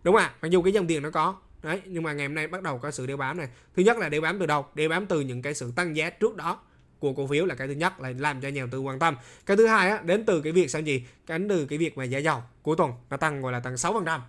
đúng không ạ mặc dù cái dòng tiền nó có đấy nhưng mà ngày hôm nay bắt đầu có sự điều bám này thứ nhất là điều bám từ đâu điều bám từ những cái sự tăng giá trước đó của cổ phiếu là cái thứ nhất là làm cho nhà đầu tư quan tâm cái thứ hai á, đến từ cái việc sao gì cái từ cái việc mà giá dầu cuối tuần nó tăng gọi là tăng sáu phần trăm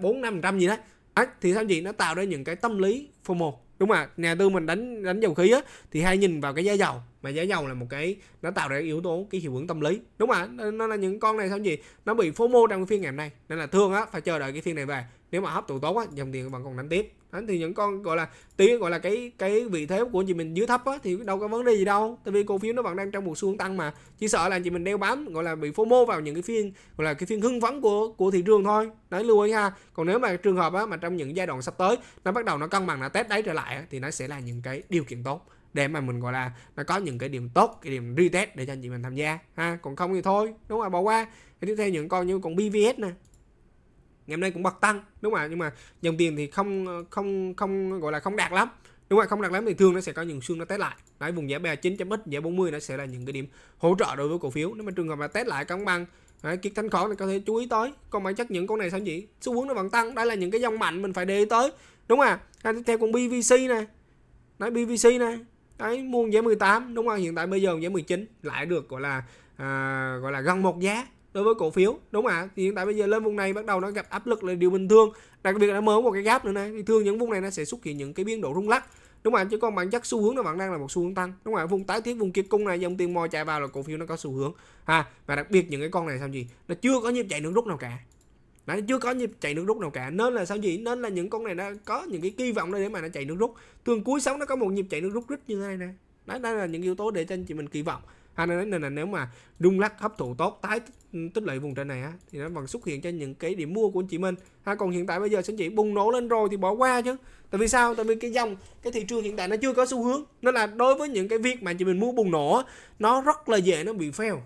bốn năm trăm gì đấy à, thì sao gì nó tạo ra những cái tâm lý FOMO đúng mà nhà tư mình đánh đánh dầu khí á thì hay nhìn vào cái giá dầu mà giá dầu là một cái nó tạo ra yếu tố cái hiệu ứng tâm lý đúng mà nó, nó là những con này sao gì nó bị phô mô trong cái phiên ngày hôm nay nên là thường á phải chờ đợi cái phiên này về nếu mà hấp thụ tốt á dòng tiền vẫn còn đánh tiếp đó, thì những con gọi là tiếng gọi là cái cái vị thế của chị mình dưới thấp á thì đâu có vấn đề gì đâu tại vì cổ phiếu nó vẫn đang trong một xu hướng tăng mà chỉ sợ là chị mình đeo bám gọi là bị phô mô vào những cái phiên gọi là cái phiên hưng phấn của của thị trường thôi đấy lưu ý ha còn nếu mà trường hợp á mà trong những giai đoạn sắp tới nó bắt đầu nó cân bằng nó test đáy trở lại á, thì nó sẽ là những cái điều kiện tốt để mà mình gọi là nó có những cái điểm tốt cái điểm retest để cho anh chị mình tham gia ha còn không thì thôi đúng không bỏ qua để tiếp theo những con như còn bvs nè ngày hôm nay cũng bật tăng đúng không ạ nhưng mà dòng tiền thì không không không gọi là không đạt lắm đúng không ạ không đạt lắm thì thường nó sẽ có những xương nó test lại đấy vùng giá ba 9.x giá 40 nó sẽ là những cái điểm hỗ trợ đối với cổ phiếu nếu mà trường hợp mà test lại cân bằng Đấy, kiệt thanh khó thì có thể chú ý tới còn bản chắc những con này sao nhỉ xu hướng nó vẫn tăng đây là những cái dòng mạnh mình phải để ý tới đúng không à tiếp theo con bvc này đấy bvc này đấy mua giá 18 đúng không hiện tại bây giờ giá 19 lại được gọi là à, gọi là gần một giá đối với cổ phiếu đúng không ạ thì hiện tại bây giờ lên vùng này bắt đầu nó gặp áp lực là điều bình thường đặc biệt là mới một cái gap nữa này thì thường những vùng này nó sẽ xuất hiện những cái biến độ rung lắc đúng không ạ chứ còn bản chất xu hướng nó vẫn đang là một xu hướng tăng đúng không ạ vùng tái thiết vùng kiệt cung này dòng tiền mò chạy vào là cổ phiếu nó có xu hướng ha và đặc biệt những cái con này sao gì nó chưa có nhịp chạy nước rút nào cả nó chưa có nhịp chạy nước rút nào cả nên là sao gì nên là những con này nó có những cái kỳ vọng để mà nó chạy nước rút thường cuối sống nó có một nhịp chạy nước rút rít như thế này nè đó đây là những yếu tố để cho anh chị mình kỳ vọng à, nên, là nếu mà rung lắc hấp thụ tốt tái tích lũy vùng trên này á thì nó vẫn xuất hiện trên những cái điểm mua của anh chị mình ha còn hiện tại bây giờ anh chị bùng nổ lên rồi thì bỏ qua chứ tại vì sao tại vì cái dòng cái thị trường hiện tại nó chưa có xu hướng Nó là đối với những cái việc mà anh chị mình mua bùng nổ nó rất là dễ nó bị fail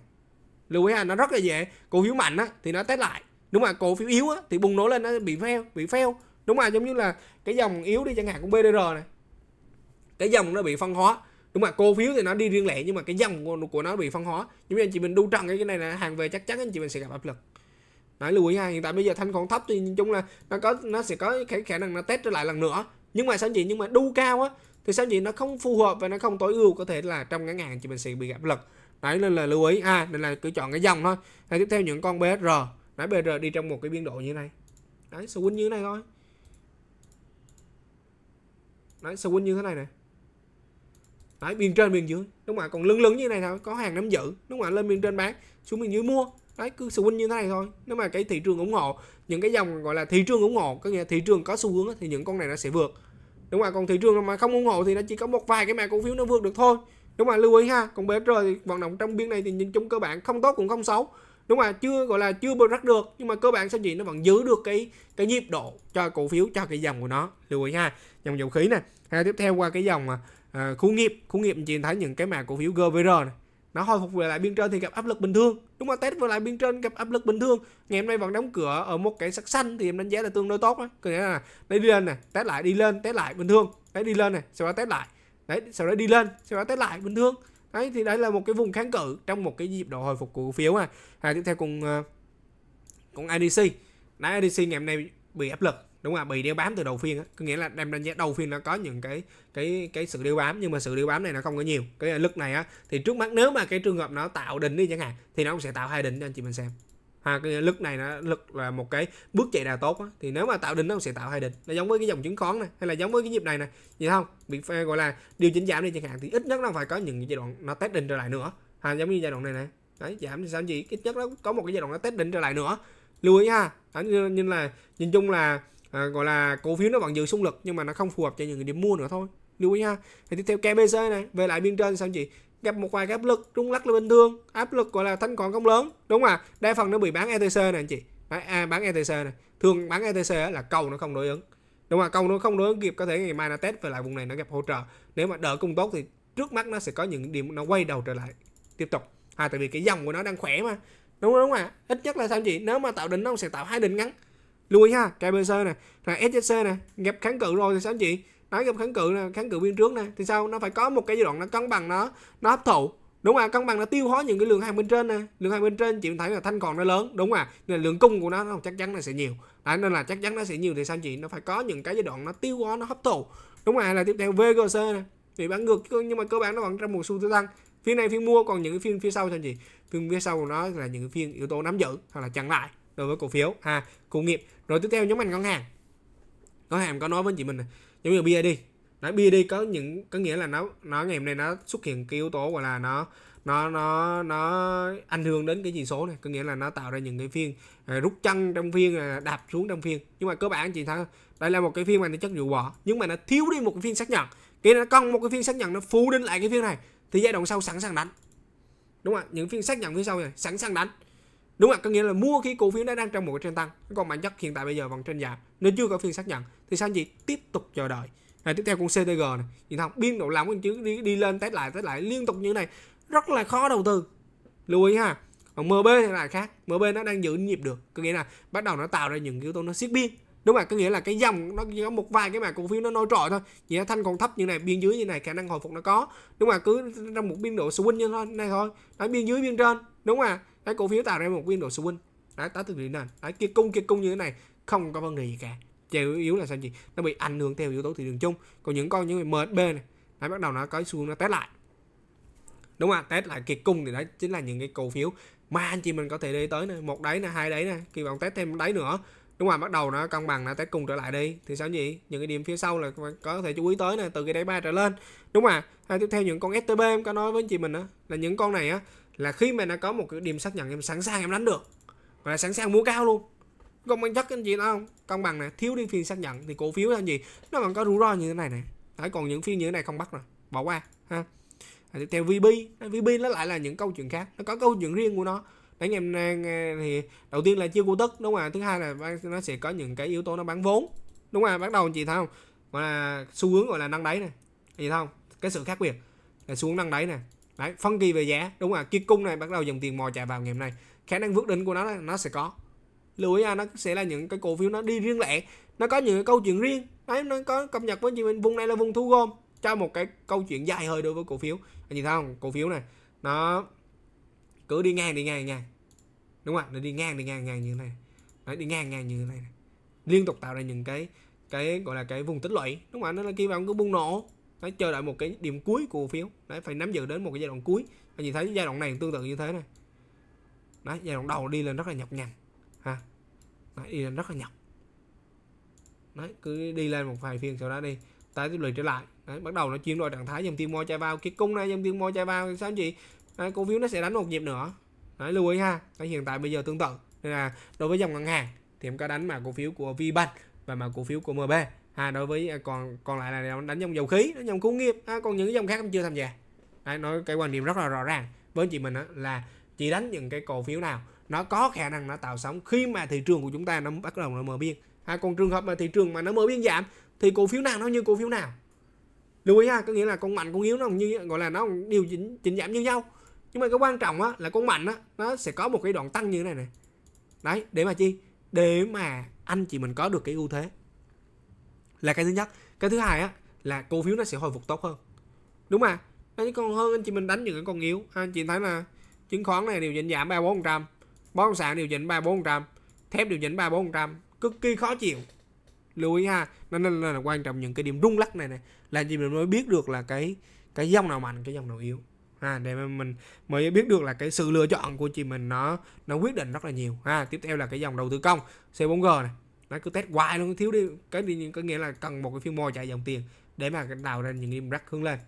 lưu ý ha nó rất là dễ cổ phiếu mạnh á thì nó test lại đúng mà cổ phiếu yếu á thì bùng nổ lên nó bị fail bị fail đúng mà giống như là cái dòng yếu đi chẳng hạn của BDR này cái dòng nó bị phân hóa đúng mà cổ phiếu thì nó đi riêng lẻ nhưng mà cái dòng của nó bị phân hóa nhưng mà anh chị mình đu trần cái này là hàng về chắc chắn anh chị mình sẽ gặp áp lực Nói lưu ý ha hiện tại bây giờ thanh còn thấp thì nhìn chung là nó có nó sẽ có khả, khả năng nó test trở lại lần nữa nhưng mà sao chị nhưng mà đu cao á thì sao chị nó không phù hợp và nó không tối ưu có thể là trong ngắn hạn chị mình sẽ bị gặp lực đấy nên là lưu ý à nên là cứ chọn cái dòng thôi hay tiếp theo những con BR nãy BR đi trong một cái biên độ như này đấy swing như thế này thôi đấy swing như thế này này Đấy, miền trên miền dưới đúng không ạ còn lưng lưng như này thôi có hàng nắm giữ đúng không ạ lên miền trên bán xuống miền dưới mua đấy cứ swing như thế này thôi nếu mà cái thị trường ủng hộ những cái dòng gọi là thị trường ủng hộ có nghĩa thị trường có xu hướng thì những con này nó sẽ vượt đúng không ạ còn thị trường mà không ủng hộ thì nó chỉ có một vài cái mã cổ phiếu nó vượt được thôi đúng không ạ lưu ý ha còn BSR thì vận động trong biên này thì nhìn chung cơ bản không tốt cũng không xấu đúng không ạ chưa gọi là chưa rắc được nhưng mà cơ bản sao gì nó vẫn giữ được cái cái nhịp độ cho cổ phiếu cho cái dòng của nó lưu ý ha dòng dầu khí nè ha tiếp theo qua cái dòng mà à, khu nghiệp khu nghiệp chị thấy những cái mã cổ phiếu gvr này nó hồi phục về lại biên trên thì gặp áp lực bình thường đúng không test về lại biên trên gặp áp lực bình thường ngày hôm nay vẫn đóng cửa ở một cái sắc xanh thì em đánh giá là tương đối tốt á có nghĩa là đấy đi lên này test lại đi lên test lại bình thường đấy đi lên này sau đó test lại đấy sau đó đi lên sau đó test lại bình thường đấy thì đấy là một cái vùng kháng cự trong một cái nhịp độ hồi phục của cổ phiếu à, à tiếp theo cùng uh, cùng IDC nãy IDC ngày hôm nay bị áp lực đúng không bị đeo bám từ đầu phiên á có nghĩa là đem đánh giá đầu phiên nó có những cái cái cái sự đeo bám nhưng mà sự đeo bám này nó không có nhiều cái lực này á thì trước mắt nếu mà cái trường hợp nó tạo đỉnh đi chẳng hạn thì nó cũng sẽ tạo hai đỉnh cho anh chị mình xem ha cái lực này nó lực là một cái bước chạy đà tốt á. thì nếu mà tạo đỉnh nó cũng sẽ tạo hai đỉnh nó giống với cái dòng chứng khoán này hay là giống với cái nhịp này này vậy không bị gọi là điều chỉnh giảm đi chẳng hạn thì ít nhất nó phải có những giai đoạn nó test đỉnh trở lại nữa ha giống như giai đoạn này này đấy giảm thì sao gì ít nhất nó có một cái giai đoạn nó test đỉnh trở lại nữa lưu ý ha đó, như, là nhìn chung là à, gọi là cổ phiếu nó vẫn giữ xung lực nhưng mà nó không phù hợp cho những người điểm mua nữa thôi lưu ý nha. thì tiếp theo KBC này về lại biên trên sao chị gặp một vài cái áp lực rung lắc là bình thường áp lực gọi là thanh khoản không lớn đúng không ạ. đa phần nó bị bán ETC này anh chị à, bán ETC này thường bán ETC là cầu nó không đối ứng đúng không ạ. cầu nó không đối ứng kịp có thể ngày mai nó test về lại vùng này nó gặp hỗ trợ nếu mà đỡ cung tốt thì trước mắt nó sẽ có những điểm nó quay đầu trở lại tiếp tục à tại vì cái dòng của nó đang khỏe mà đúng không ạ ít nhất là sao chị nếu mà tạo đỉnh nó sẽ tạo hai đỉnh ngắn lưu ý ha KBC này là SJC này gặp kháng cự rồi thì sao anh chị nói gặp kháng cự nè kháng cự biên trước này thì sao nó phải có một cái giai đoạn nó cân bằng nó nó hấp thụ đúng không rồi cân bằng nó tiêu hóa những cái lượng hàng bên trên này lượng hàng bên trên chị thấy là thanh còn nó lớn đúng không rồi nên lượng cung của nó, nó chắc chắn là sẽ nhiều Đấy, nên là chắc chắn nó sẽ nhiều thì sao anh chị nó phải có những cái giai đoạn nó tiêu hóa nó hấp thụ đúng không rồi là tiếp theo VGC này thì bán ngược nhưng mà cơ bản nó vẫn trong một xu tăng phiên này phiên mua còn những cái phiên phía sau sao chị phiên phía sau của nó là những phiên yếu tố nắm giữ hoặc là chặn lại đối với cổ phiếu ha, công nghiệp rồi tiếp theo nhóm ngành ngân hàng ngân hàng có nói với chị mình này giống như bia nói BID có những có nghĩa là nó nó ngày hôm nay nó xuất hiện cái yếu tố gọi là nó nó nó nó ảnh hưởng đến cái chỉ số này có nghĩa là nó tạo ra những cái phiên à, rút chân trong phiên à, đạp xuống trong phiên nhưng mà cơ bản chị thấy đây là một cái phiên mà nó chất rượu bỏ nhưng mà nó thiếu đi một cái phiên xác nhận cái nó còn một cái phiên xác nhận nó phủ đến lại cái phiên này thì giai đoạn sau sẵn sàng đánh đúng không ạ những phiên xác nhận phía sau này sẵn sàng đánh đúng không có nghĩa là mua khi cổ phiếu nó đang trong một cái trend tăng còn bản chất hiện tại bây giờ vẫn trên giảm nên chưa có phiên xác nhận thì sao anh chị tiếp tục chờ đợi à, tiếp theo con CTG này nhìn không biên độ lắm anh chứ đi, đi lên test lại test lại liên tục như thế này rất là khó đầu tư lưu ý ha còn MB thì là khác MB nó đang giữ nhịp được có nghĩa là bắt đầu nó tạo ra những yếu tố nó siết biên đúng không ạ có nghĩa là cái dòng nó chỉ có một vài cái mã cổ phiếu nó nổi trội thôi chỉ là thanh còn thấp như này biên dưới như này khả năng hồi phục nó có đúng không ạ cứ trong một biên độ swing như thế này thôi nói biên dưới biên trên đúng không ạ cái cổ phiếu tạo ra một biên độ swing đấy tá từ nền đấy kia cung kia cung như thế này không có vấn đề gì cả chủ yếu là sao gì nó bị ảnh hưởng theo yếu tố thị trường chung còn những con như MSB này đấy, bắt đầu nó có xu nó test lại đúng không ạ test lại kiệt cung thì đấy chính là những cái cổ phiếu mà anh chị mình có thể đi tới này một đáy này, hai đáy này, kỳ vọng test thêm đáy nữa đúng rồi bắt đầu nó cân bằng nó tới cùng trở lại đi thì sao nhỉ những cái điểm phía sau là có thể chú ý tới này từ cái đáy ba trở lên đúng mà hay tiếp theo những con stb em có nói với anh chị mình đó là những con này á là khi mà nó có một cái điểm xác nhận em sẵn sàng em đánh được và là sẵn sàng mua cao luôn còn bản chất anh chị nói không cân bằng này thiếu đi phiên xác nhận thì cổ phiếu là gì nó còn có rủi ro như thế này này Đấy, còn những phiên như thế này không bắt rồi bỏ qua ha theo vb vb nó lại là những câu chuyện khác nó có câu chuyện riêng của nó đánh em đang thì đầu tiên là chiêu của tức đúng không ạ thứ hai là nó sẽ có những cái yếu tố nó bán vốn đúng không ạ bắt đầu chị thấy không gọi là xu hướng gọi là nâng đáy này chị thấy không cái sự khác biệt là xuống nâng đáy này đấy phân kỳ về giá đúng không ạ kia cung này bắt đầu dòng tiền mò chạy vào ngày hôm nay khả năng vượt đỉnh của nó nó sẽ có lưu ý à, nó sẽ là những cái cổ phiếu nó đi riêng lẻ nó có những cái câu chuyện riêng đấy nó có cập nhật với chị mình vùng này là vùng thu gom cho một cái câu chuyện dài hơi đối với cổ phiếu anh chị thấy không cổ phiếu này nó cứ đi ngang đi ngang ngang đúng không ạ nó đi ngang đi ngang ngang như thế này nó đi ngang ngang như thế này, liên tục tạo ra những cái cái gọi là cái vùng tích lũy đúng không ạ nó là khi bạn cứ bung nổ nó chờ đợi một cái điểm cuối của cổ phiếu đấy phải nắm giữ đến một cái giai đoạn cuối và nhìn thấy giai đoạn này tương tự như thế này đấy giai đoạn đầu đi lên rất là nhọc nhằn ha đấy, đi lên rất là nhọc đấy cứ đi lên một vài phiên sau đó đi tái tiếp lũy trở lại đấy, bắt đầu nó chuyển đổi trạng thái dòng tiền mua chạy vào cái cung này dòng tiền mua chạy vào sao chị đấy, cổ phiếu nó sẽ đánh một nhịp nữa đấy, lưu ý ha đấy, hiện tại bây giờ tương tự nên là đối với dòng ngân hàng thì em có đánh mà cổ phiếu của Vbank và mà cổ phiếu của MB ha đối với à, còn còn lại là đánh dòng dầu khí dòng công nghiệp ha, còn những dòng khác em chưa tham gia đấy, nói cái quan điểm rất là rõ ràng với chị mình đó, là chỉ đánh những cái cổ phiếu nào nó có khả năng nó tạo sóng khi mà thị trường của chúng ta nó bắt đầu nó mở biên ha còn trường hợp mà thị trường mà nó mở biên giảm thì cổ phiếu nào nó như cổ phiếu nào lưu ý ha có nghĩa là con mạnh con yếu nó như gọi là nó điều chỉnh chỉnh giảm như nhau nhưng mà cái quan trọng á là con mạnh á nó sẽ có một cái đoạn tăng như thế này này đấy để mà chi để mà anh chị mình có được cái ưu thế là cái thứ nhất cái thứ hai á là cổ phiếu nó sẽ hồi phục tốt hơn đúng mà đấy, còn hơn anh chị mình đánh những cái con yếu anh chị thấy là chứng khoán này điều chỉnh giảm ba bốn trăm bất động sản điều chỉnh ba bốn trăm thép điều chỉnh ba bốn trăm cực kỳ khó chịu lưu ý ha nên là, là quan trọng những cái điểm rung lắc này này là anh chị mình mới biết được là cái cái dòng nào mạnh cái dòng nào yếu ha để mà mình mới biết được là cái sự lựa chọn của chị mình nó nó quyết định rất là nhiều ha tiếp theo là cái dòng đầu tư công C4G này nó cứ test hoài luôn thiếu đi cái đi có nghĩa là cần một cái phiên mô chạy dòng tiền để mà tạo ra những im rắc hướng lên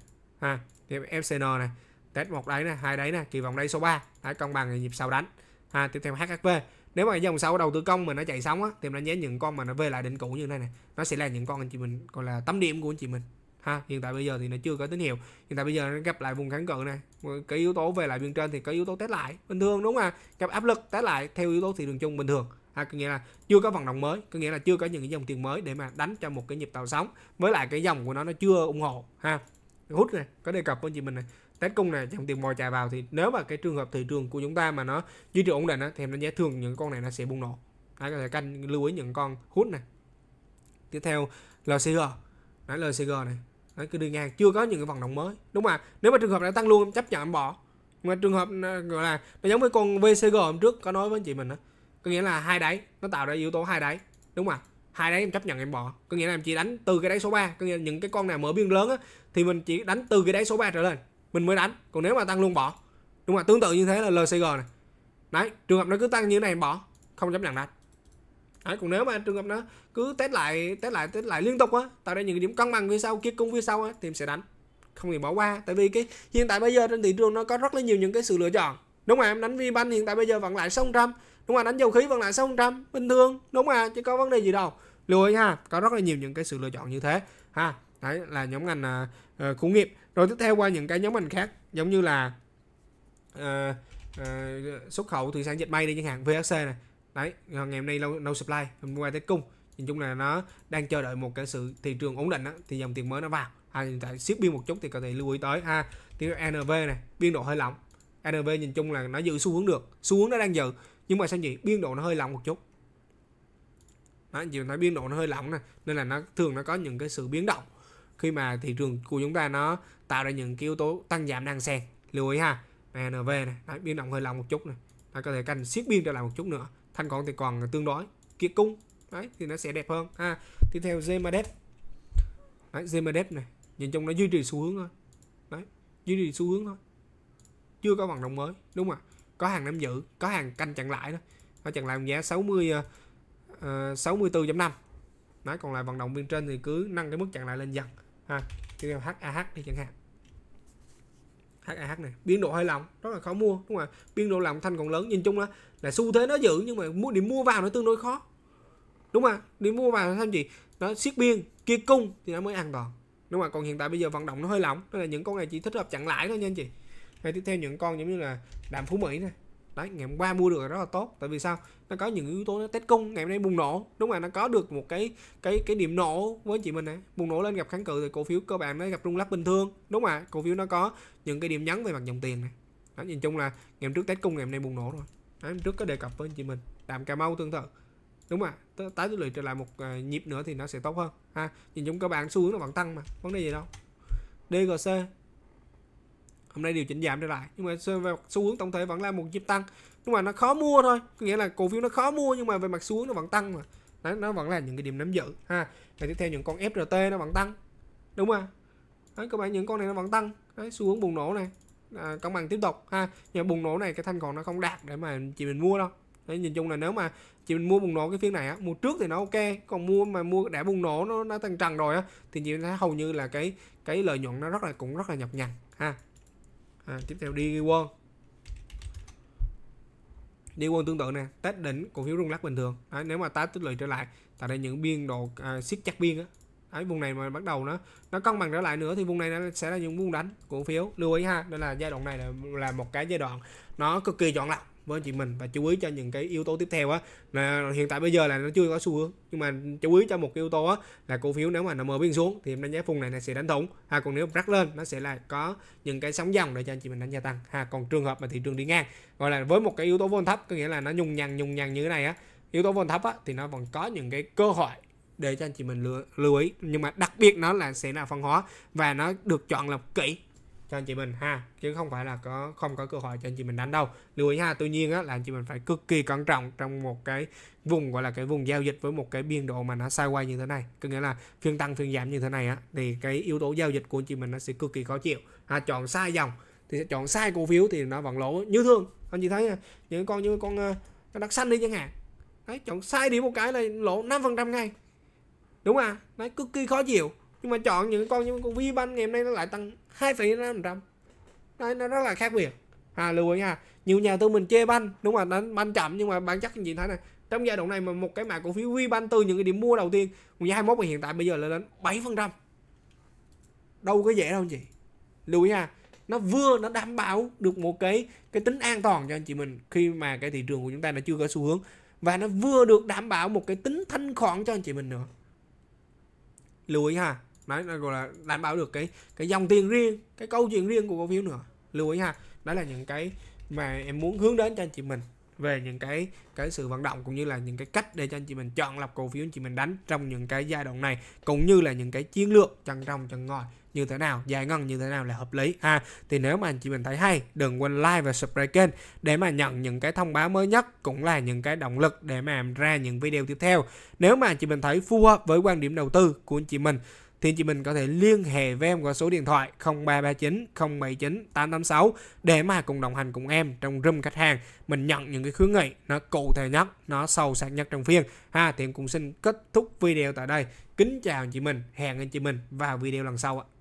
ha tiếp FCN này test một đáy này hai đáy này kỳ vọng đây số 3 hãy công bằng nhịp sau đánh ha tiếp theo HHV nếu mà cái dòng sau đầu tư công mà nó chạy sóng á thì mình nhớ những con mà nó về lại đỉnh cũ như thế này này nó sẽ là những con anh chị mình gọi là tấm điểm của anh chị mình ha hiện tại bây giờ thì nó chưa có tín hiệu hiện tại bây giờ nó gặp lại vùng kháng cự này cái yếu tố về lại biên trên thì có yếu tố test lại bình thường đúng không à gặp áp lực test lại theo yếu tố thị trường chung bình thường à, có nghĩa là chưa có vận động mới có nghĩa là chưa có những cái dòng tiền mới để mà đánh cho một cái nhịp tàu sóng với lại cái dòng của nó nó chưa ủng hộ ha hút này có đề cập với chị mình này test cung này dòng tiền mò chạy vào thì nếu mà cái trường hợp thị trường của chúng ta mà nó duy trì ổn định á, thì nó đánh giá thường những con này nó sẽ bùng nổ Đấy, có thể canh lưu ý những con hút này tiếp theo LCG Đấy, LCG này Đấy, cứ đi ngang chưa có những cái vận động mới đúng không ạ nếu mà trường hợp đã tăng luôn em chấp nhận em bỏ mà trường hợp à, gọi là nó giống với con VCG hôm trước có nói với anh chị mình đó có nghĩa là hai đáy nó tạo ra yếu tố hai đáy đúng không ạ hai đáy em chấp nhận em bỏ có nghĩa là em chỉ đánh từ cái đáy số 3 có nghĩa là những cái con nào mở biên lớn á, thì mình chỉ đánh từ cái đáy số 3 trở lên mình mới đánh còn nếu mà tăng luôn bỏ đúng không ạ tương tự như thế là LCG này đấy trường hợp nó cứ tăng như thế này em bỏ không chấp nhận đánh Đấy, à, còn nếu mà trường hợp nó cứ test lại test lại test lại liên tục á tạo ra những điểm cân bằng phía sau kia cung phía sau á thì em sẽ đánh không thì bỏ qua tại vì cái hiện tại bây giờ trên thị trường nó có rất là nhiều những cái sự lựa chọn đúng không em đánh vi banh hiện tại bây giờ vẫn lại sáu trăm, đúng không đánh dầu khí vẫn lại sáu trăm, bình thường đúng không chứ có vấn đề gì đâu lưu ý ha có rất là nhiều những cái sự lựa chọn như thế ha đấy là nhóm ngành uh, à, à, khu nghiệp rồi tiếp theo qua những cái nhóm ngành khác giống như là uh, uh, xuất khẩu thủy sản dịch may đi chẳng hạn VHC này đấy à, ngày hôm nay lâu no supply hôm qua tới cung nhìn chung là nó đang chờ đợi một cái sự thị trường ổn định á, thì dòng tiền mới nó vào à, hiện tại siết biên một chút thì có thể lưu ý tới ha à, tiếng NV này biên độ hơi lỏng NV nhìn chung là nó giữ xu hướng được xu hướng nó đang giữ nhưng mà sao vậy biên độ nó hơi lỏng một chút đó, chiều thấy biên độ nó hơi lỏng này nên là nó thường nó có những cái sự biến động khi mà thị trường của chúng ta nó tạo ra những cái yếu tố tăng giảm đang xen lưu ý ha NV này đó, biên động hơi lỏng một chút này nó có thể canh siết biên trở lại một chút nữa thanh khoản thì còn tương đối kia cung đấy thì nó sẽ đẹp hơn ha à, tiếp theo Zemadep đấy Zemadep này nhìn chung nó duy trì xu hướng thôi đấy duy trì xu hướng thôi chưa có vận động mới đúng không ạ có hàng nắm giữ có hàng canh chặn lại đó nó chặn lại giá 60 uh, 64.5 đấy còn lại vận động viên trên thì cứ nâng cái mức chặn lại lên dần ha tiếp theo HAH đi chẳng hạn HAH này biên độ hơi lỏng, rất là khó mua đúng không ạ biên độ lỏng thanh còn lớn nhìn chung là là xu thế nó giữ nhưng mà mua điểm mua vào nó tương đối khó đúng không ạ điểm mua vào là sao gì nó siết biên kia cung thì nó mới an toàn đúng không ạ còn hiện tại bây giờ vận động nó hơi lỏng đó là những con này chỉ thích hợp chặn lãi thôi nha anh chị hay tiếp theo những con giống như là đạm phú mỹ này đấy ngày hôm qua mua được là rất là tốt tại vì sao nó có những yếu tố nó test cung ngày hôm nay bùng nổ đúng là nó có được một cái cái cái điểm nổ với chị mình này bùng nổ lên gặp kháng cự thì cổ phiếu cơ bản nó gặp rung lắc bình thường đúng mà cổ phiếu nó có những cái điểm nhấn về mặt dòng tiền này đó, nhìn chung là ngày hôm trước test cung ngày hôm nay bùng nổ rồi đấy, trước có đề cập với chị mình đạm cà mau tương tự đúng mà tái tỷ lệ trở lại một ờ, nhịp nữa thì nó sẽ tốt hơn ha nhìn chung các bạn xu hướng nó vẫn tăng mà vấn đề gì đâu dgc hôm nay điều chỉnh giảm trở lại nhưng mà về mặt xu hướng tổng thể vẫn là một nhịp tăng nhưng mà nó khó mua thôi có nghĩa là cổ phiếu nó khó mua nhưng mà về mặt xu hướng nó vẫn tăng mà Đấy, nó vẫn là những cái điểm nắm giữ ha và tiếp theo những con FRT nó vẫn tăng đúng không Đấy, các bạn những con này nó vẫn tăng Đấy, xu hướng bùng nổ này à, công bằng tiếp tục ha nhưng bùng nổ này cái thanh còn nó không đạt để mà chị mình mua đâu Đấy, nhìn chung là nếu mà chị mình mua bùng nổ cái phiên này á mua trước thì nó ok còn mua mà mua đã bùng nổ nó nó tăng trần rồi á thì chị thấy hầu như là cái cái lợi nhuận nó rất là cũng rất là nhọc nhằn ha à, tiếp theo đi quân đi quân tương tự nè test đỉnh cổ phiếu rung lắc bình thường đấy, nếu mà tái tích lũy trở lại tại đây những biên độ à, siết chặt biên á đấy, vùng này mà bắt đầu nó nó cân bằng trở lại nữa thì vùng này nó sẽ là những vùng đánh cổ phiếu lưu ý ha nên là giai đoạn này là, là một cái giai đoạn nó cực kỳ chọn lọc với anh chị mình và chú ý cho những cái yếu tố tiếp theo á là hiện tại bây giờ là nó chưa có xu hướng nhưng mà chú ý cho một cái yếu tố á là cổ phiếu nếu mà nó mở biên xuống thì em đánh giá vùng này, này sẽ đánh thủng ha còn nếu rắc lên nó sẽ là có những cái sóng dòng để cho anh chị mình đánh gia tăng ha còn trường hợp mà thị trường đi ngang gọi là với một cái yếu tố vốn thấp có nghĩa là nó nhung nhằng nhung nhằng như thế này á yếu tố vốn thấp á thì nó vẫn có những cái cơ hội để cho anh chị mình lưu, lưu ý nhưng mà đặc biệt nó là sẽ là phân hóa và nó được chọn lọc kỹ cho anh chị mình ha chứ không phải là có không có cơ hội cho anh chị mình đánh đâu lưu ý ha tuy nhiên á, là anh chị mình phải cực kỳ cẩn trọng trong một cái vùng gọi là cái vùng giao dịch với một cái biên độ mà nó sideways như thế này có nghĩa là phiên tăng phiên giảm như thế này á thì cái yếu tố giao dịch của anh chị mình nó sẽ cực kỳ khó chịu ha chọn sai dòng thì sẽ chọn sai cổ phiếu thì nó vẫn lỗ như thường anh chị thấy những con như con nó ờ, đặt xanh đi chẳng hạn đấy chọn sai đi một cái là lỗ 5% ngay đúng à đấy cực kỳ khó chịu nhưng mà chọn những con như con VBank ngày hôm nay nó lại tăng 2,5% đây nó rất là khác biệt à lưu ý nha nhiều nhà tư mình chê banh đúng là đánh banh chậm nhưng mà bản chắc anh chị thấy này trong giai đoạn này mà một cái mã cổ phiếu VBank từ những cái điểm mua đầu tiên cùng giá 21 hiện tại bây giờ là đến 7% đâu có dễ đâu anh chị lưu ý nha nó vừa nó đảm bảo được một cái cái tính an toàn cho anh chị mình khi mà cái thị trường của chúng ta nó chưa có xu hướng và nó vừa được đảm bảo một cái tính thanh khoản cho anh chị mình nữa lưu ý ha đấy là gọi là đảm bảo được cái cái dòng tiền riêng cái câu chuyện riêng của cổ phiếu nữa lưu ý ha đó là những cái mà em muốn hướng đến cho anh chị mình về những cái cái sự vận động cũng như là những cái cách để cho anh chị mình chọn lọc cổ phiếu anh chị mình đánh trong những cái giai đoạn này cũng như là những cái chiến lược chân trong chân ngoài như thế nào dài ngân như thế nào là hợp lý ha à, thì nếu mà anh chị mình thấy hay đừng quên like và subscribe kênh để mà nhận những cái thông báo mới nhất cũng là những cái động lực để mà em ra những video tiếp theo nếu mà anh chị mình thấy phù hợp với quan điểm đầu tư của anh chị mình thì anh chị mình có thể liên hệ với em qua số điện thoại 0339 079 886 để mà cùng đồng hành cùng em trong room khách hàng mình nhận những cái khuyến nghị nó cụ thể nhất nó sâu sắc nhất trong phiên ha thì em cũng xin kết thúc video tại đây kính chào anh chị mình hẹn anh chị mình vào video lần sau ạ